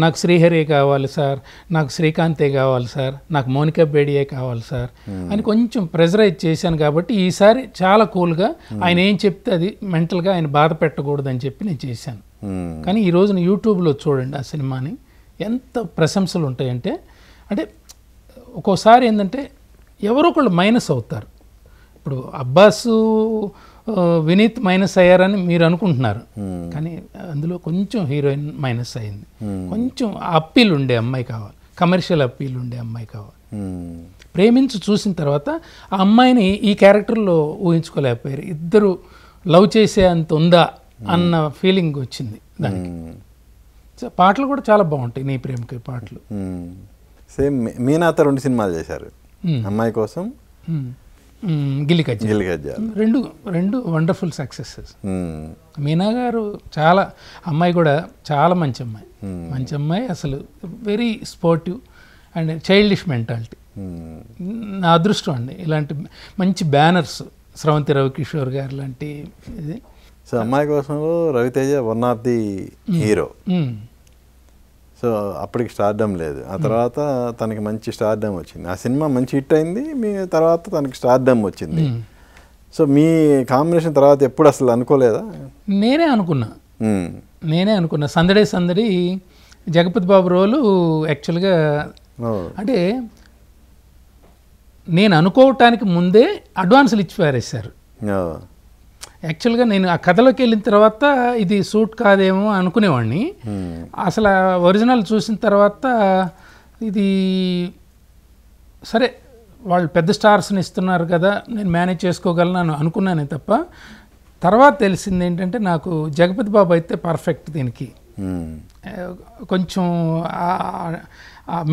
నాకు శ్రీహరి కావాలి సార్ నాకు శ్రీకాంతే కావాలి సార్ నాకు మోనికా బేడియే కావాలి సార్ అని కొంచెం ప్రెజరైజ్ చేశాను కాబట్టి ఈసారి చాలా కూల్గా ఆయన ఏం చెప్తే అది మెంటల్గా ఆయన బాధ పెట్టకూడదు అని చెప్పి నేను చేశాను కానీ ఈ రోజున యూట్యూబ్లో చూడండి ఆ సినిమాని ఎంత ప్రశంసలు ఉంటాయంటే అంటే ఒక్కోసారి ఏంటంటే ఎవరో ఒకళ్ళు మైనస్ అవుతారు ఇప్పుడు అబ్బాసు వినీత్ మైనస్ అయ్యారని మీరు అనుకుంటున్నారు hmm. కానీ అందులో కొంచెం హీరోయిన్ మైనస్ అయింది hmm. కొంచెం అప్పీల్ ఉండే అమ్మాయి కావాలి కమర్షియల్ అప్పీల్ ఉండే అమ్మాయి కావాలి hmm. ప్రేమించి చూసిన తర్వాత ఆ అమ్మాయిని ఈ క్యారెక్టర్లో ఊహించుకోలేకపోయారు ఇద్దరు లవ్ చేసే అంత ఉందా అన్న ఫీలింగ్ వచ్చింది దానికి పాటలు కూడా చాలా బాగుంటాయి నీ ప్రేమకి పాటలు సేమ్ మీనాతో రెండు సినిమాలు చేశారు అమ్మాయి కోసం రెండు రెండు వండర్ఫుల్ సక్సెసెస్ మీనా గారు చాలా అమ్మాయి కూడా చాలా మంచి అమ్మాయి మంచి అమ్మాయి అసలు very sportive and childish mentality నా అదృష్టం అండి ఇలాంటి మంచి బ్యానర్స్ స్రవంతి రవికిషోర్ గారు లాంటి ఇది సో అమ్మాయి కోసం Ravi Teja one of the hero so అప్పటికి స్టార్డం లేదు ఆ తర్వాత తనకి మంచి స్టార్డం వచ్చింది ఆ సినిమా మంచి హిట్ అయింది మీ తర్వాత తనకి స్టార్డం వచ్చింది సో మీ కాంబినేషన్ తర్వాత ఎప్పుడు అసలు అనుకోలేదా నేనే అనుకున్నా నేనే అనుకున్నా సందడే సందడి జగపతి బాబు రోలు యాక్చువల్గా అంటే నేను అనుకోవటానికి ముందే అడ్వాన్సులు ఇచ్చి పారేశారు యాక్చువల్గా నేను ఆ కథలోకి వెళ్ళిన తర్వాత ఇది సూట్ కాదేమో అనుకునేవాడిని hmm. అసలు ఒరిజినల్ చూసిన తర్వాత ఇది సరే వాళ్ళు పెద్ద స్టార్స్ని ఇస్తున్నారు కదా నేను మేనేజ్ చేసుకోగలను అనుకున్నానే తప్ప తర్వాత తెలిసింది ఏంటంటే నాకు జగపతి బాబు అయితే పర్ఫెక్ట్ దీనికి hmm. కొంచెం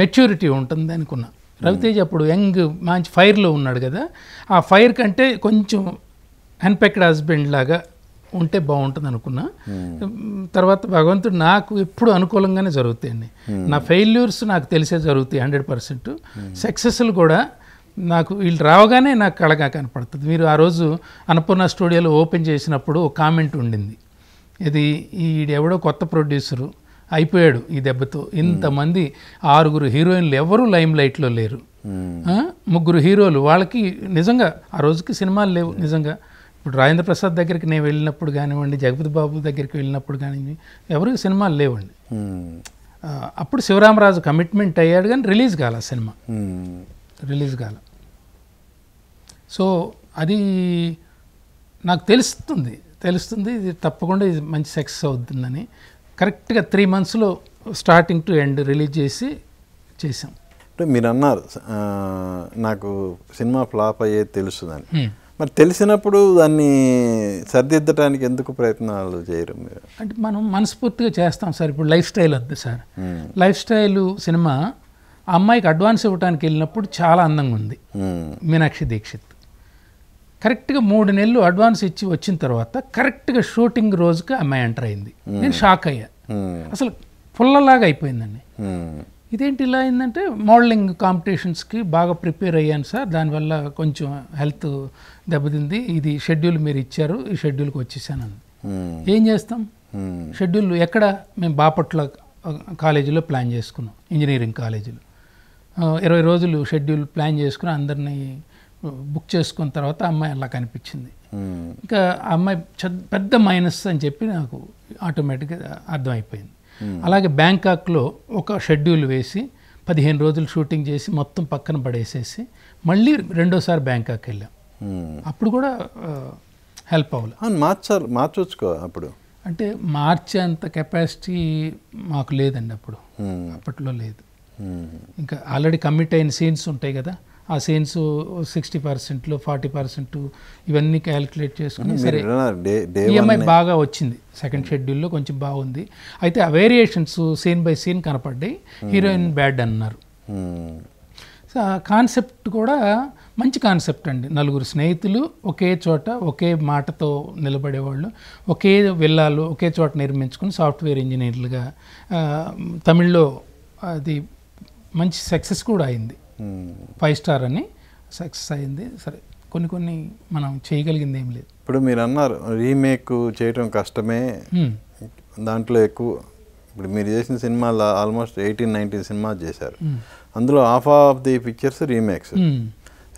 మెచ్యూరిటీ ఉంటుంది అనుకున్నా hmm. రవితేజ్ అప్పుడు యంగ్ మంచి ఫైర్లో ఉన్నాడు కదా ఆ ఫైర్ కంటే కొంచెం అన్పెక్డ్ హస్బెండ్ లాగా ఉంటే బాగుంటుంది అనుకున్నా hmm. తర్వాత భగవంతుడు నాకు ఎప్పుడు అనుకూలంగానే జరుగుతాయండి hmm. నా ఫెయిల్యూర్స్ నాకు తెలిసే జరుగుతాయి హండ్రెడ్ పర్సెంట్ సక్సెస్లు కూడా నాకు వీళ్ళు రావగానే నాకు కళగా కనపడుతుంది మీరు ఆ రోజు అన్నపూర్ణ స్టూడియోలో ఓపెన్ చేసినప్పుడు ఒక కామెంట్ ఉండింది ఇది ఈడెవడో కొత్త ప్రొడ్యూసరు అయిపోయాడు ఈ దెబ్బతో hmm. ఇంతమంది ఆరుగురు హీరోయిన్లు ఎవరు లైమ్ లైట్లో లేరు ముగ్గురు హీరోలు వాళ్ళకి నిజంగా ఆ రోజుకి సినిమాలు లేవు నిజంగా ఇప్పుడు రాజేంద్ర ప్రసాద్ దగ్గరికి నేను వెళ్ళినప్పుడు కానివ్వండి జగపతి బాబు దగ్గరికి వెళ్ళినప్పుడు కానివ్వండి ఎవరికి సినిమాలు లేవండి అప్పుడు శివరామరాజు కమిట్మెంట్ అయ్యాడు కానీ రిలీజ్ కాల సినిమా రిలీజ్ కాల సో అది నాకు తెలుస్తుంది తెలుస్తుంది ఇది తప్పకుండా ఇది మంచి సక్సెస్ అవుతుందని కరెక్ట్గా త్రీ మంత్స్లో స్టార్టింగ్ టు ఎండ్ రిలీజ్ చేసి చేసాం మీరు అన్నారు నాకు సినిమా ఫ్లాప్ అయ్యేది తెలుస్తుందని మరి తెలిసినప్పుడు దాన్ని సరిదిద్దడానికి ఎందుకు ప్రయత్నాలు చేయరు అంటే మనం మనస్ఫూర్తిగా చేస్తాం సార్ ఇప్పుడు లైఫ్ స్టైల్ వద్దు సార్ లైఫ్ స్టైల్ సినిమా అమ్మాయికి అడ్వాన్స్ ఇవ్వడానికి వెళ్ళినప్పుడు చాలా అందంగా ఉంది మీనాక్షి దీక్షిత్ కరెక్ట్గా మూడు నెలలు అడ్వాన్స్ ఇచ్చి వచ్చిన తర్వాత కరెక్ట్గా షూటింగ్ రోజుకి అమ్మాయి ఎంటర్ అయింది నేను షాక్ అయ్యా అసలు పుల్లలాగా అయిపోయిందండి ఇదేంటి ఇలా అయిందంటే మోడలింగ్ కాంపిటీషన్స్కి బాగా ప్రిపేర్ అయ్యాను సార్ దానివల్ల కొంచెం హెల్త్ దెబ్బతింది ఇది షెడ్యూల్ మీరు ఇచ్చారు ఈ షెడ్యూల్కి వచ్చేసాను ఏం చేస్తాం షెడ్యూల్ ఎక్కడ మేము బాపట్ల కాలేజీలో ప్లాన్ చేసుకున్నాం ఇంజనీరింగ్ కాలేజీలో ఇరవై రోజులు షెడ్యూల్ ప్లాన్ చేసుకుని అందరినీ బుక్ చేసుకున్న తర్వాత అమ్మాయి అలా కనిపించింది ఇంకా అమ్మాయి పెద్ద మైనస్ అని చెప్పి నాకు ఆటోమేటిక్గా అర్థమైపోయింది Hmm. అలాగే బ్యాంకాక్లో ఒక షెడ్యూల్ వేసి పదిహేను రోజులు షూటింగ్ చేసి మొత్తం పక్కన పడేసేసి మళ్ళీ రెండోసారి బ్యాంకాక్ వెళ్ళాం hmm. అప్పుడు కూడా హెల్ప్ అవ్వాలి మార్చాలి మార్చొచ్చుకో అప్పుడు అంటే మార్చేంత కెపాసిటీ మాకు లేదండి అప్పుడు hmm. అప్పట్లో లేదు ఇంకా ఆల్రెడీ కమిట్ అయిన సీన్స్ ఉంటాయి కదా ఆ scenes sixty percent forty percent ఇవన్నీ క్యాలిక్యులేట్ చేసుకుని సరే ఈఎంఐ e బాగా వచ్చింది సెకండ్ షెడ్యూల్లో కొంచెం బాగుంది అయితే ఆ వేరియేషన్స్ సీన్ బై సీన్ కనపడ్డాయి hmm. హీరోయిన్ బ్యాడ్ అన్నారు hmm. కాన్సెప్ట్ కూడా మంచి కాన్సెప్ట్ అండి నలుగురు స్నేహితులు ఒకే చోట ఒకే మాటతో నిలబడేవాళ్ళు ఒకే విల్లాలు ఒకే చోట నిర్మించుకుని సాఫ్ట్వేర్ ఇంజనీర్లుగా తమిళ్లో అది మంచి సక్సెస్ కూడా అయింది ఫైవ్ స్టార్ అని సక్సెస్ అయింది సరే కొన్ని కొన్ని మనం చేయగలిగింది ఏం లేదు ఇప్పుడు మీరు అన్నారు రీమేక్ చేయటం కష్టమే దాంట్లో ఎక్కువ ఇప్పుడు మీరు చేసిన సినిమాలు ఆల్మోస్ట్ ఎయిటీన్ నైన్టీన్ సినిమా చేశారు అందులో half of the pictures remakes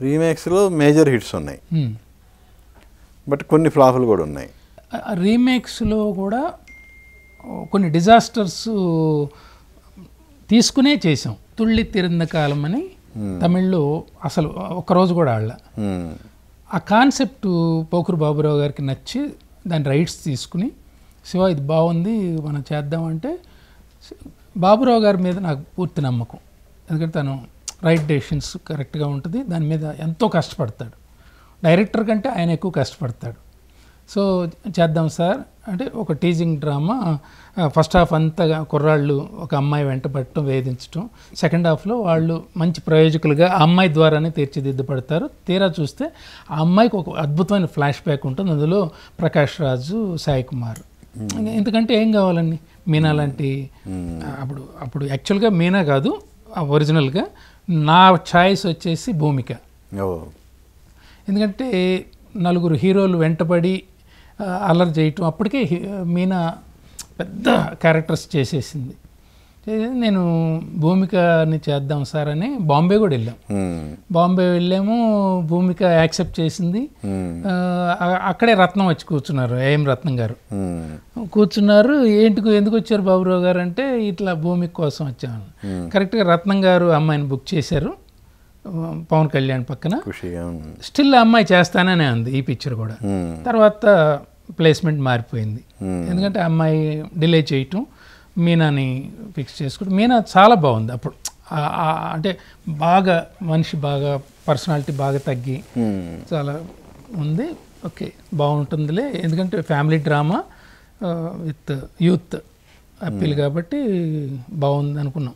రీమేక్స్లో మేజర్ హిట్స్ ఉన్నాయి బట్ కొన్ని ఫ్లాపులు కూడా ఉన్నాయి రీమేక్స్లో కూడా కొన్ని డిజాస్టర్స్ తీసుకునే చేసాం తుళ్ళి తిరింద కాలం అని Hmm. తమిళ్లో అసలు ఒక్కరోజు కూడా ఆళ్ళ hmm. ఆ కాన్సెప్ట్ పోకురు బాబురావు గారికి నచ్చి దాని రైట్స్ తీసుకుని శివ ఇది బాగుంది మనం చేద్దామంటే బాబురావు గారి మీద నాకు పూర్తి నమ్మకం ఎందుకంటే తను రైట్ డెసిషన్స్ కరెక్ట్గా ఉంటుంది దాని మీద ఎంతో కష్టపడతాడు డైరెక్టర్ కంటే ఆయన ఎక్కువ కష్టపడతాడు సో చేద్దాం సార్ అంటే ఒక టీజింగ్ డ్రామా ఫస్ట్ హాఫ్ అంతగా కుర్రాళ్ళు ఒక అమ్మాయి వెంట పట్టడం వేధించడం సెకండ్ హాఫ్లో వాళ్ళు మంచి ప్రయోజకులుగా ఆ అమ్మాయి ద్వారానే తీర్చిదిద్దపడతారు తీరా చూస్తే ఆ అమ్మాయికి ఒక అద్భుతమైన ఫ్లాష్ బ్యాక్ ఉంటుంది అందులో ప్రకాష్ రాజు సాయి కుమార్ ఎందుకంటే ఏం కావాలండి మీనా లాంటి అప్పుడు అప్పుడు యాక్చువల్గా మీనా కాదు ఒరిజినల్గా నా ఛాయిస్ వచ్చేసి భూమిక ఎందుకంటే నలుగురు హీరోలు వెంటబడి అల్లరి చేయటం అప్పటికే మీనా పెద్ద క్యారెక్టర్స్ చేసేసింది నేను భూమికని చేద్దాం సార్ అని బాంబే కూడా వెళ్ళాం బాంబే వెళ్ళాము భూమిక యాక్సెప్ట్ చేసింది అక్కడే రత్నం వచ్చి కూర్చున్నారు ఏఎం రత్నం గారు కూర్చున్నారు ఏంటికు ఎందుకు వచ్చారు బాబురావు గారు అంటే ఇట్లా భూమి కోసం వచ్చాను కరెక్ట్గా రత్నం గారు అమ్మాయిని బుక్ చేశారు పవన్ కళ్యాణ్ పక్కన స్టిల్ అమ్మాయి చేస్తాననే అంది ఈ పిక్చర్ కూడా hmm. తర్వాత ప్లేస్మెంట్ మారిపోయింది hmm. ఎందుకంటే అమ్మాయి డిలే చేయటం మీనాని ఫిక్స్ చేసుకుంటూ మీనా చాలా బాగుంది అప్పుడు అంటే బాగా మనిషి బాగా పర్సనాలిటీ బాగా తగ్గి hmm. చాలా ఉంది ఓకే బాగుంటుందిలే ఎందుకంటే family drama with youth appeal కాబట్టి బాగుంది అనుకున్నాం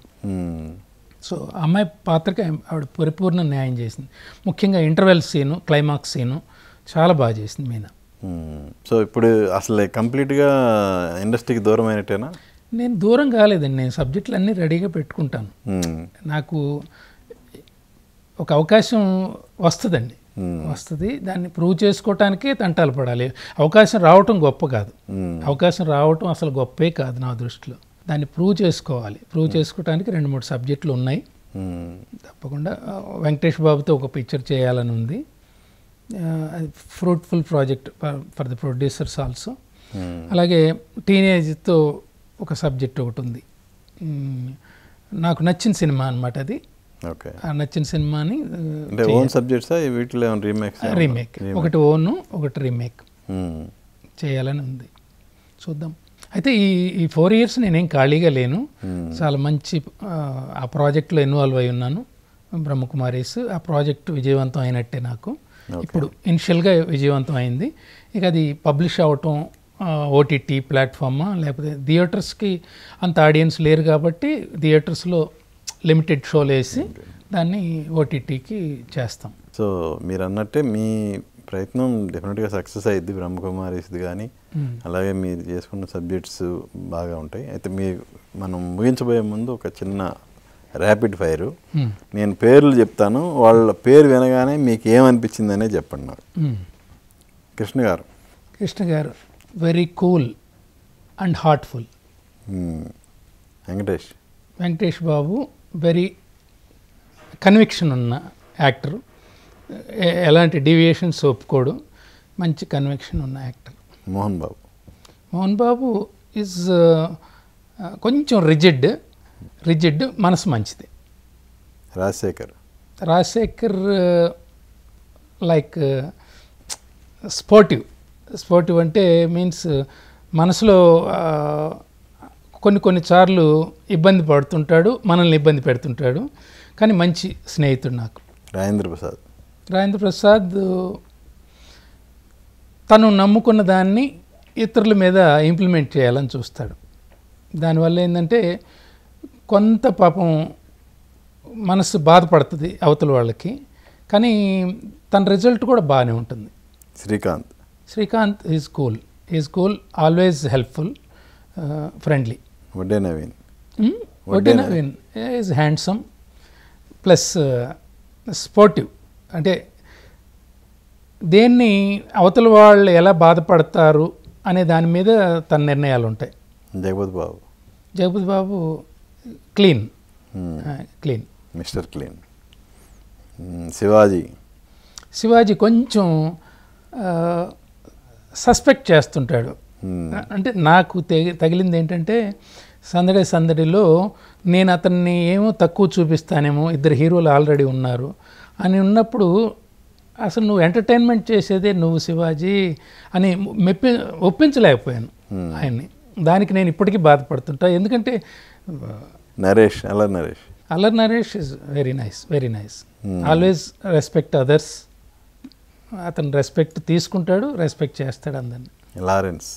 సో అమ్మాయి పాత్రకి ఆవిడ పరిపూర్ణ న్యాయం చేసింది ముఖ్యంగా ఇంటర్వెల్ సీను క్లైమాక్స్ సీను చాలా బాగా చేసింది మీనా సో ఇప్పుడు అసలు కంప్లీట్గా ఇండస్ట్రీకి దూరం అయినట్టేనా నేను దూరం కాలేదండి నేను సబ్జెక్టులు అన్నీ రెడీగా పెట్టుకుంటాను నాకు ఒక అవకాశం వస్తుందండి వస్తుంది దాన్ని ప్రూవ్ చేసుకోవటానికే తంటాలు పడాలి అవకాశం రావటం గొప్ప కాదు అవకాశం రావటం అసలు గొప్పే కాదు నా దృష్టిలో దాన్ని ప్రూవ్ చేసుకోవాలి ప్రూవ్ చేసుకోవడానికి రెండు మూడు సబ్జెక్టులు ఉన్నాయి తప్పకుండా వెంకటేష్ బాబుతో ఒక పిక్చర్ చేయాలని ఉంది fruitful project for the producers also అలాగే టీనేజ్తో ఒక సబ్జెక్ట్ ఒకటి ఉంది నాకు నచ్చిన సినిమా అనమాట అది ఓకే ఆ నచ్చిన సినిమాని వీటిలో రీమేక్ రీమేక్ ఒకటి ఓన్ ఒకటి రీమేక్ చేయాలని ఉంది చూద్దాం అయితే ఈ ఈ ఫోర్ ఇయర్స్ నేనేం ఖాళీగా లేను hmm. చాలా మంచి ఆ ప్రాజెక్ట్లో ఇన్వాల్వ్ అయి ఉన్నాను బ్రహ్మకుమారీస్ ఆ ప్రాజెక్ట్ విజయవంతం అయినట్టే నాకు ఇప్పుడు ఇనిషియల్గా విజయవంతం అయింది ఇక అది పబ్లిష్ అవ్వటం ఓటీటీ ప్లాట్ఫామా లేకపోతే థియేటర్స్కి అంత ఆడియన్స్ లేరు కాబట్టి థియేటర్స్లో లిమిటెడ్ షోలు వేసి దాన్ని ఓటీటీకి చేస్తాం సో మీరు అన్నట్టే మీ ప్రయత్నం డెఫినెట్గా సక్సెస్ అయ్యిద్ది బ్రహ్మకుమారీస్ది కానీ Hmm. అలాగే మీరు చేసుకున్న సబ్జెక్ట్స్ బాగా ఉంటాయి అయితే మీ మనం ముగించబోయే ముందు ఒక చిన్న ర్యాపిడ్ ఫైరు hmm. నేను పేర్లు చెప్తాను వాళ్ళ పేరు వినగానే మీకు ఏమనిపించిందనే చెప్పండి నాకు hmm. కృష్ణ గారు కృష్ణ గారు very cool and heartful Venkatesh Venkatesh Babu very conviction ఉన్న యాక్టర్ ఎలాంటి డివియేషన్స్ ఒప్పుకోడు మంచి కన్విక్షన్ ఉన్న యాక్టర్ మోహన్ బాబు మోహన్ బాబు ఈజ్ కొంచెం రిజిడ్ రిజిడ్ మనసు మంచిది Rajasekhar Rajasekhar like sportive sportive అంటే మీన్స్ మనసులో కొన్ని కొన్ని సార్లు ఇబ్బంది పడుతుంటాడు మనల్ని ఇబ్బంది పెడుతుంటాడు కానీ మంచి స్నేహితుడు నాకు రాజేంద్ర ప్రసాద్ రాజేంద్ర ప్రసాద్ తను నమ్ముకున్న దాన్ని ఇతరుల మీద ఇంప్లిమెంట్ చేయాలని చూస్తాడు దానివల్ల ఏంటంటే కొంత పాపం మనసు బాధపడుతుంది అవతల వాళ్ళకి కానీ తన రిజల్ట్ కూడా బాగానే ఉంటుంది Srikanth Srikanth is cool is cool always helpful friendly Vadde Naveen Vadde Naveen is handsome plus sportive అంటే దేన్ని అవతల వాళ్ళు ఎలా బాధపడతారు అనే దాని మీద తన నిర్ణయాలు ఉంటాయి Jagapathi Babu Jagapathi Babu clean hmm. Clean mister clean hmm, Sivaji Sivaji కొంచెం సస్పెక్ట్ చేస్తుంటాడు hmm. అంటే నాకు తగిలింది ఏంటంటే సందడి సందడిలో నేను అతన్ని ఏమో తక్కువ చూపిస్తానేమో ఇద్దరు హీరోలు ఆల్రెడీ ఉన్నారు అని ఉన్నప్పుడు అసలు నువ్వు ఎంటర్టైన్మెంట్ చేసేదే నువ్వు శివాజీ అని మెప్పి ఒప్పించలేకపోయాను hmm. ఆయన్ని దానికి నేను ఇప్పటికీ బాధపడుతుంటా ఎందుకంటే Naresh Allari Naresh Allari Naresh is very nice very nice always respect others అతను రెస్పెక్ట్ తీసుకుంటాడు రెస్పెక్ట్ చేస్తాడు అందరిని లారెన్స్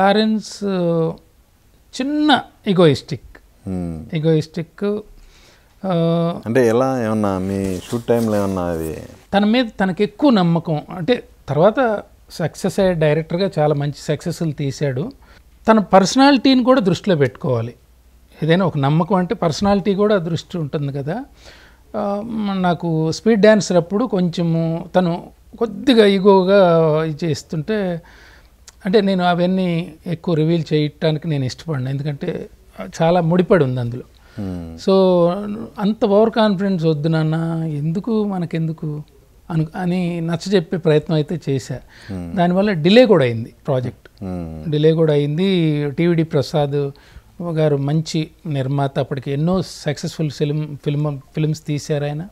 లారెన్స్ చిన్న ఇగోయిస్టిక్ ఇగోయిస్టిక్ hmm. అంటే ఎలా ఏమన్నా మీ షూట్ టైంలో ఏమన్నా అది తన మీద తనకి ఎక్కువ నమ్మకం అంటే తర్వాత సక్సెస్ అయ్యే డైరెక్టర్గా చాలా మంచి సక్సెస్లు తీశాడు తన పర్సనాలిటీని కూడా దృష్టిలో పెట్టుకోవాలి ఏదైనా ఒక నమ్మకం అంటే పర్సనాలిటీ కూడా దృష్టి ఉంటుంది కదా నాకు స్పీడ్ డ్యాన్సర్ అప్పుడు కొంచెము తను కొద్దిగా ఈగోగా చేస్తుంటే అంటే నేను అవన్నీ ఎక్కువ రివీల్ చేయటానికి నేను ఇష్టపడినా ఎందుకంటే చాలా ముడిపడి ఉంది అందులో సో అంత ఓవర్ కాన్ఫిడెన్స్ వద్దు నాన్న ఎందుకు మనకెందుకు అను అని చెప్పే ప్రయత్నం అయితే చేశా దానివల్ల డిలే కూడా అయింది ప్రాజెక్ట్ డిలే కూడా అయింది టీవీడి ప్రసాద్ గారు మంచి నిర్మాత అప్పటికి ఎన్నో సక్సెస్ఫుల్ ఫిలిం ఫిల్మ్ ఫిల్మ్స్ తీశారు ఆయన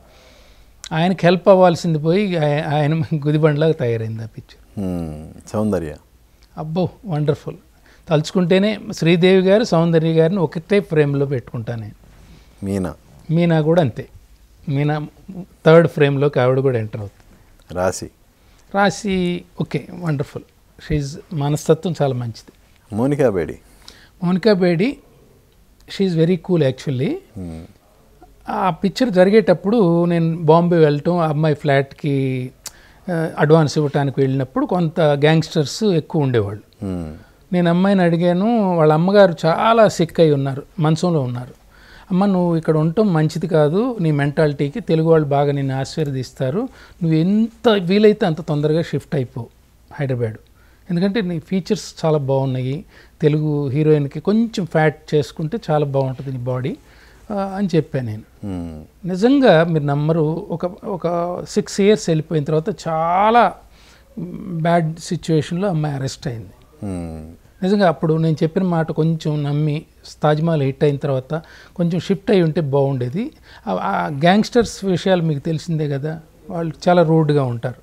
ఆయనకి హెల్ప్ అవ్వాల్సింది పోయి ఆయన గుదిబండలాగా తయారైంది ఆ పిక్చర్ సౌందర్య అబ్బో వండర్ఫుల్ తలుచుకుంటేనే శ్రీదేవి గారు సౌందర్య గారిని ఒకటే ఫ్రేమ్లో పెట్టుకుంటా నేను మీనా మీనా కూడా అంతే మీనా థర్డ్ ఫ్రేమ్లోకి ఆవిడ కూడా ఎంటర్ అవుతుంది రాశి రాశి ఓకే వండర్ఫుల్ షీజ్ మనస్తత్వం చాలా మంచిది Monica Bedi Monica Bedi she's very cool actually ఆ పిక్చర్ జరిగేటప్పుడు నేను బాంబే వెళ్ళటం అమ్మాయి ఫ్లాట్కి అడ్వాన్స్ ఇవ్వటానికి వెళ్ళినప్పుడు కొంత గ్యాంగ్స్టర్స్ ఎక్కువ ఉండేవాళ్ళు hmm. నేను అమ్మాయిని అడిగాను వాళ్ళ అమ్మగారు చాలా సిక్ అయి ఉన్నారు మంచంలో ఉన్నారు అమ్మ నువ్వు ఇక్కడ ఉండటం మంచిది కాదు నీ మెంటాలిటీకి తెలుగు వాళ్ళు బాగా నిన్ను ఆశీర్వదిస్తారు నువ్వు ఎంత వీలైతే అంత తొందరగా షిఫ్ట్ అయిపోవు హైదరాబాద్ ఎందుకంటే నీ ఫీచర్స్ చాలా బాగున్నాయి తెలుగు హీరోయిన్కి కొంచెం ఫ్యాట్ చేసుకుంటే చాలా బాగుంటుంది నీ బాడీ అని చెప్పాను నేను నిజంగా మీరు నమ్మరు ఒక ఒక సిక్స్ ఇయర్స్ వెళ్ళిపోయిన తర్వాత చాలా బ్యాడ్ సిచ్యువేషన్లో అమ్మాయి అరెస్ట్ అయింది నిజంగా అప్పుడు నేను చెప్పిన మాట కొంచెం నమ్మి తాజ్మహల్ హిట్ అయిన తర్వాత కొంచెం షిఫ్ట్ అయి ఉంటే బాగుండేది ఆ గ్యాంగ్స్టర్స్ విషయాలు మీకు తెలిసిందే కదా వాళ్ళు చాలా రూడ్గా ఉంటారు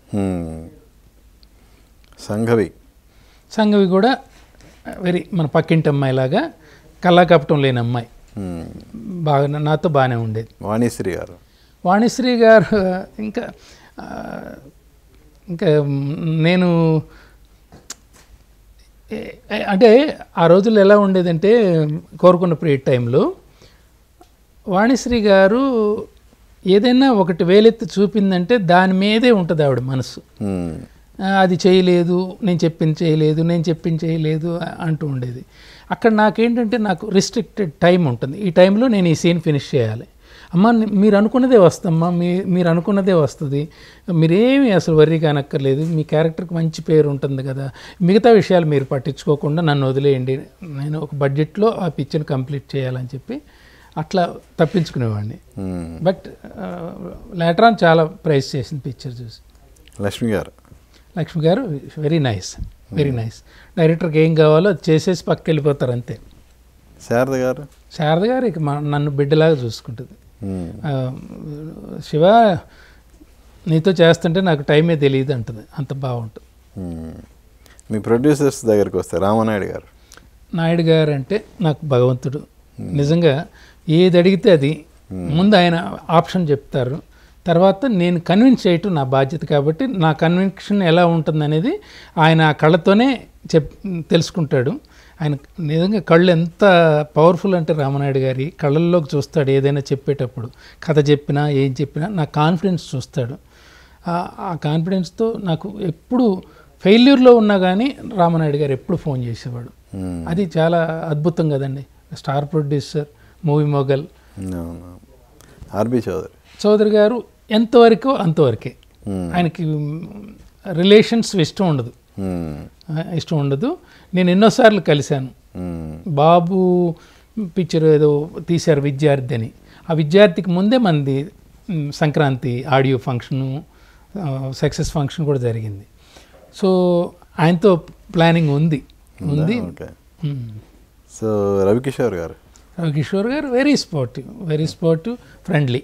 సంఘవి సంఘవి కూడా వెరీ మన పక్కింటి అమ్మాయిలాగా కళ్ళాకపటం లేని అమ్మాయి బాగా నాతో బాగానే ఉండేది వాణిశ్రీ గారు వాణిశ్రీ గారు ఇంకా ఇంకా నేను అంటే ఆ రోజుల్లో ఎలా ఉండేదంటే కోరుకున్న పీరియడ్ టైంలో వాణిశ్రీ గారు ఏదైనా ఒకటి వేలెత్తి చూపిందంటే దాని మీదే ఉంటుంది ఆవిడ మనసు అది చేయలేదు నేను చెప్పింది చేయలేదు నేను చెప్పింది చేయలేదు అంటూ ఉండేది అక్కడ నాకేంటంటే నాకు రిస్ట్రిక్టెడ్ టైం ఉంటుంది ఈ టైంలో నేను ఈ సీన్ ఫినిష్ చేయాలి అమ్మ మీరు అనుకున్నదే వస్తమ్మా మీ మీరు అనుకున్నదే వస్తుంది మీరేమి అసలు వర్రీ కానక్కర్లేదు మీ క్యారెక్టర్కి మంచి పేరు ఉంటుంది కదా మిగతా విషయాలు మీరు పట్టించుకోకుండా నన్ను వదిలేయండి నేను ఒక బడ్జెట్లో ఆ పిక్చర్ కంప్లీట్ చేయాలని చెప్పి అట్లా తప్పించుకునేవాడిని బట్ లేటరాన్ చాలా ప్రైజ్ చేసింది పిక్చర్ చూసి లక్ష్మి గారు లక్ష్మి గారు వెరీ నైస్ వెరీ నైస్ డైరెక్టర్కి ఏం కావాలో చేసేసి పక్క వెళ్ళిపోతారు అంతే శారద గారు శారద గారు ఇక నన్ను బిడ్డలాగా చూసుకుంటుంది శివ నీతో చేస్తుంటే నాకు టైమే తెలియదు అంటుంది అంత బాగుంటుంది మీ ప్రొడ్యూసర్స్ దగ్గరికి వస్తే రామనాయుడు గారు నాయుడు గారు అంటే నాకు భగవంతుడు నిజంగా ఏది అడిగితే అది ముందు ఆయన ఆప్షన్ చెప్తారు తర్వాత నేను కన్విన్స్ చేయటం నా బాధ్యత కాబట్టి నా కన్విక్షన్ ఎలా ఉంటుంది అనేది ఆయన కళ్ళతోనే చెప్ తెలుసుకుంటాడు ఆయన నిజంగా కళ్ళు ఎంత పవర్ఫుల్ అంటే రామనాయుడు గారి కళ్ళల్లోకి చూస్తాడు ఏదైనా చెప్పేటప్పుడు కథ చెప్పినా ఏం చెప్పినా నా కాన్ఫిడెన్స్ చూస్తాడు ఆ కాన్ఫిడెన్స్తో నాకు ఎప్పుడు ఫెయిల్యూర్లో ఉన్నా కానీ రామనాయుడు గారు ఎప్పుడు ఫోన్ చేసేవాడు hmm. అది చాలా అద్భుతం కదండి star producer movie mogul RB Chowdary Chowdary గారు ఎంతవరకు అంతవరకే hmm. ఆయనకి రిలేషన్స్ ఇష్టం ఉండదు hmm. ఇష్టం ఉండదు నేను ఎన్నోసార్లు కలిశాను బాబు పిక్చర్ ఏదో తీశారు విద్యార్థి అని ఆ విద్యార్థికి ముందే మంది Sankranti audio function success function కూడా జరిగింది సో ఆయనతో ప్లానింగ్ ఉంది ఉంది సో రవికిషోర్ గారు రవికిషోర్ గారు very sportive very sportive friendly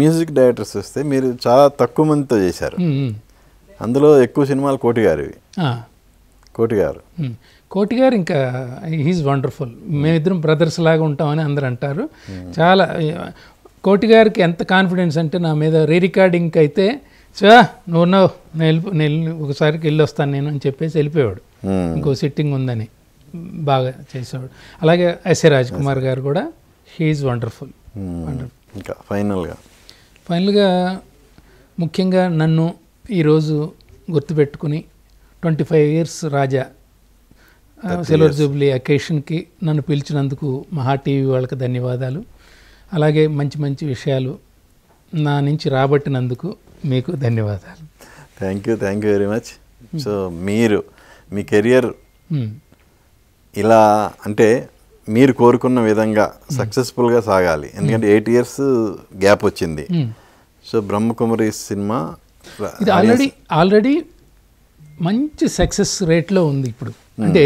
music directors వస్తే మీరు చాలా తక్కువ మందితో చేశారు అందులో ఎక్కువ సినిమాలు కోటి కోటిగారు కోటి గారు కోటి గారు ఇంకా హీఈస్ వండర్ఫుల్ మేమిద్దరం బ్రదర్స్ లాగా ఉంటామని అందరు అంటారు చాలా కోటి గారికి ఎంత కాన్ఫిడెన్స్ అంటే నా మీద రీ రికార్డింగ్కి అయితే చా నువ్వు ఉన్నావు నేను నేను ఒకసారికి వెళ్ళి వస్తాను నేను అని చెప్పేసి వెళ్ళిపోయాడు ఇంకో సిట్టింగ్ ఉందని బాగా చేసేవాడు అలాగే ఎస్ఎ రాజ్ కుమార్ గారు కూడా హీఈస్ వండర్ఫుల్ ఇంకా ఫైనల్గా ఫైనల్గా ముఖ్యంగా నన్ను ఈరోజు గుర్తుపెట్టుకుని twenty five years Raja silver jubilee అకేషన్కి నన్ను పిలిచినందుకు మహా టీవీ వాళ్ళకి ధన్యవాదాలు అలాగే మంచి మంచి విషయాలు నా నుంచి రాబట్టినందుకు మీకు ధన్యవాదాలు thank you thank you very much so మీరు మీ కెరియర్ hmm. ఇలా అంటే మీరు కోరుకున్న విధంగా hmm. సక్సెస్ఫుల్గా సాగాలి ఎందుకంటే hmm. ఎయిట్ ఇయర్స్ గ్యాప్ వచ్చింది సో బ్రహ్మకుమారి సినిమా ఇది ఆల్రెడీ ఆల్రెడీ మంచి సక్సెస్ రేట్లో ఉంది ఇప్పుడు అంటే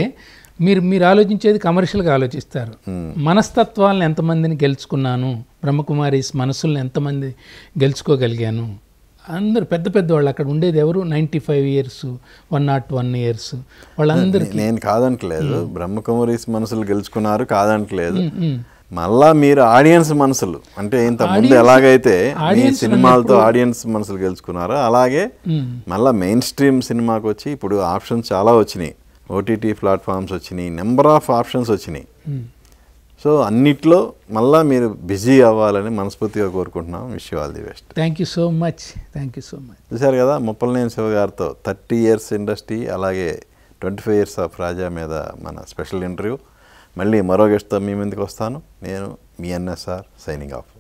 మీరు మీరు ఆలోచించేది కమర్షియల్గా ఆలోచిస్తారు hmm. మనస్తత్వాలను ఎంతమందిని గెలుచుకున్నాను బ్రహ్మకుమారి మనసులను ఎంతమంది గెలుచుకోగలిగాను అందరు పెద్ద పెద్ద వాళ్ళు అక్కడ ఉండేది ఎవరు ninety five years one not one years వాళ్ళందరికీ నేను కాదనట్లేదు hmm. బ్రహ్మకుమారి మనసులు గెలుచుకున్నారు కాదనట్లేదు hmm, మళ్ళా మీరు ఆడియన్స్ మనసులు అంటే ఇంత ముందు ఎలాగైతే మీ సినిమాలతో ఆడియన్స్ మనసులు గెలుచుకున్నారో అలాగే మళ్ళా మెయిన్ స్ట్రీమ్ సినిమాకి వచ్చి ఇప్పుడు ఆప్షన్స్ చాలా వచ్చినాయి ఓటీటీ ప్లాట్ఫామ్స్ వచ్చినాయి నెంబర్ ఆఫ్ ఆప్షన్స్ వచ్చినాయి సో అన్నిట్లో మళ్ళా మీరు బిజీ అవ్వాలని మనస్ఫూర్తిగా కోరుకుంటున్నాం wish all the best thank you so much thank you so much చూసారు కదా ముప్పలనేని శివ గారితో థర్టీ ఇయర్స్ ఇండస్ట్రీ అలాగే twenty five years of Raja మీద మన స్పెషల్ ఇంటర్వ్యూ మళ్ళీ మరో గెస్ట్తో మీ ముందుకు వస్తాను నేను మీ ఎన్ఎస్ఆర్ సైనింగ్ ఆఫ్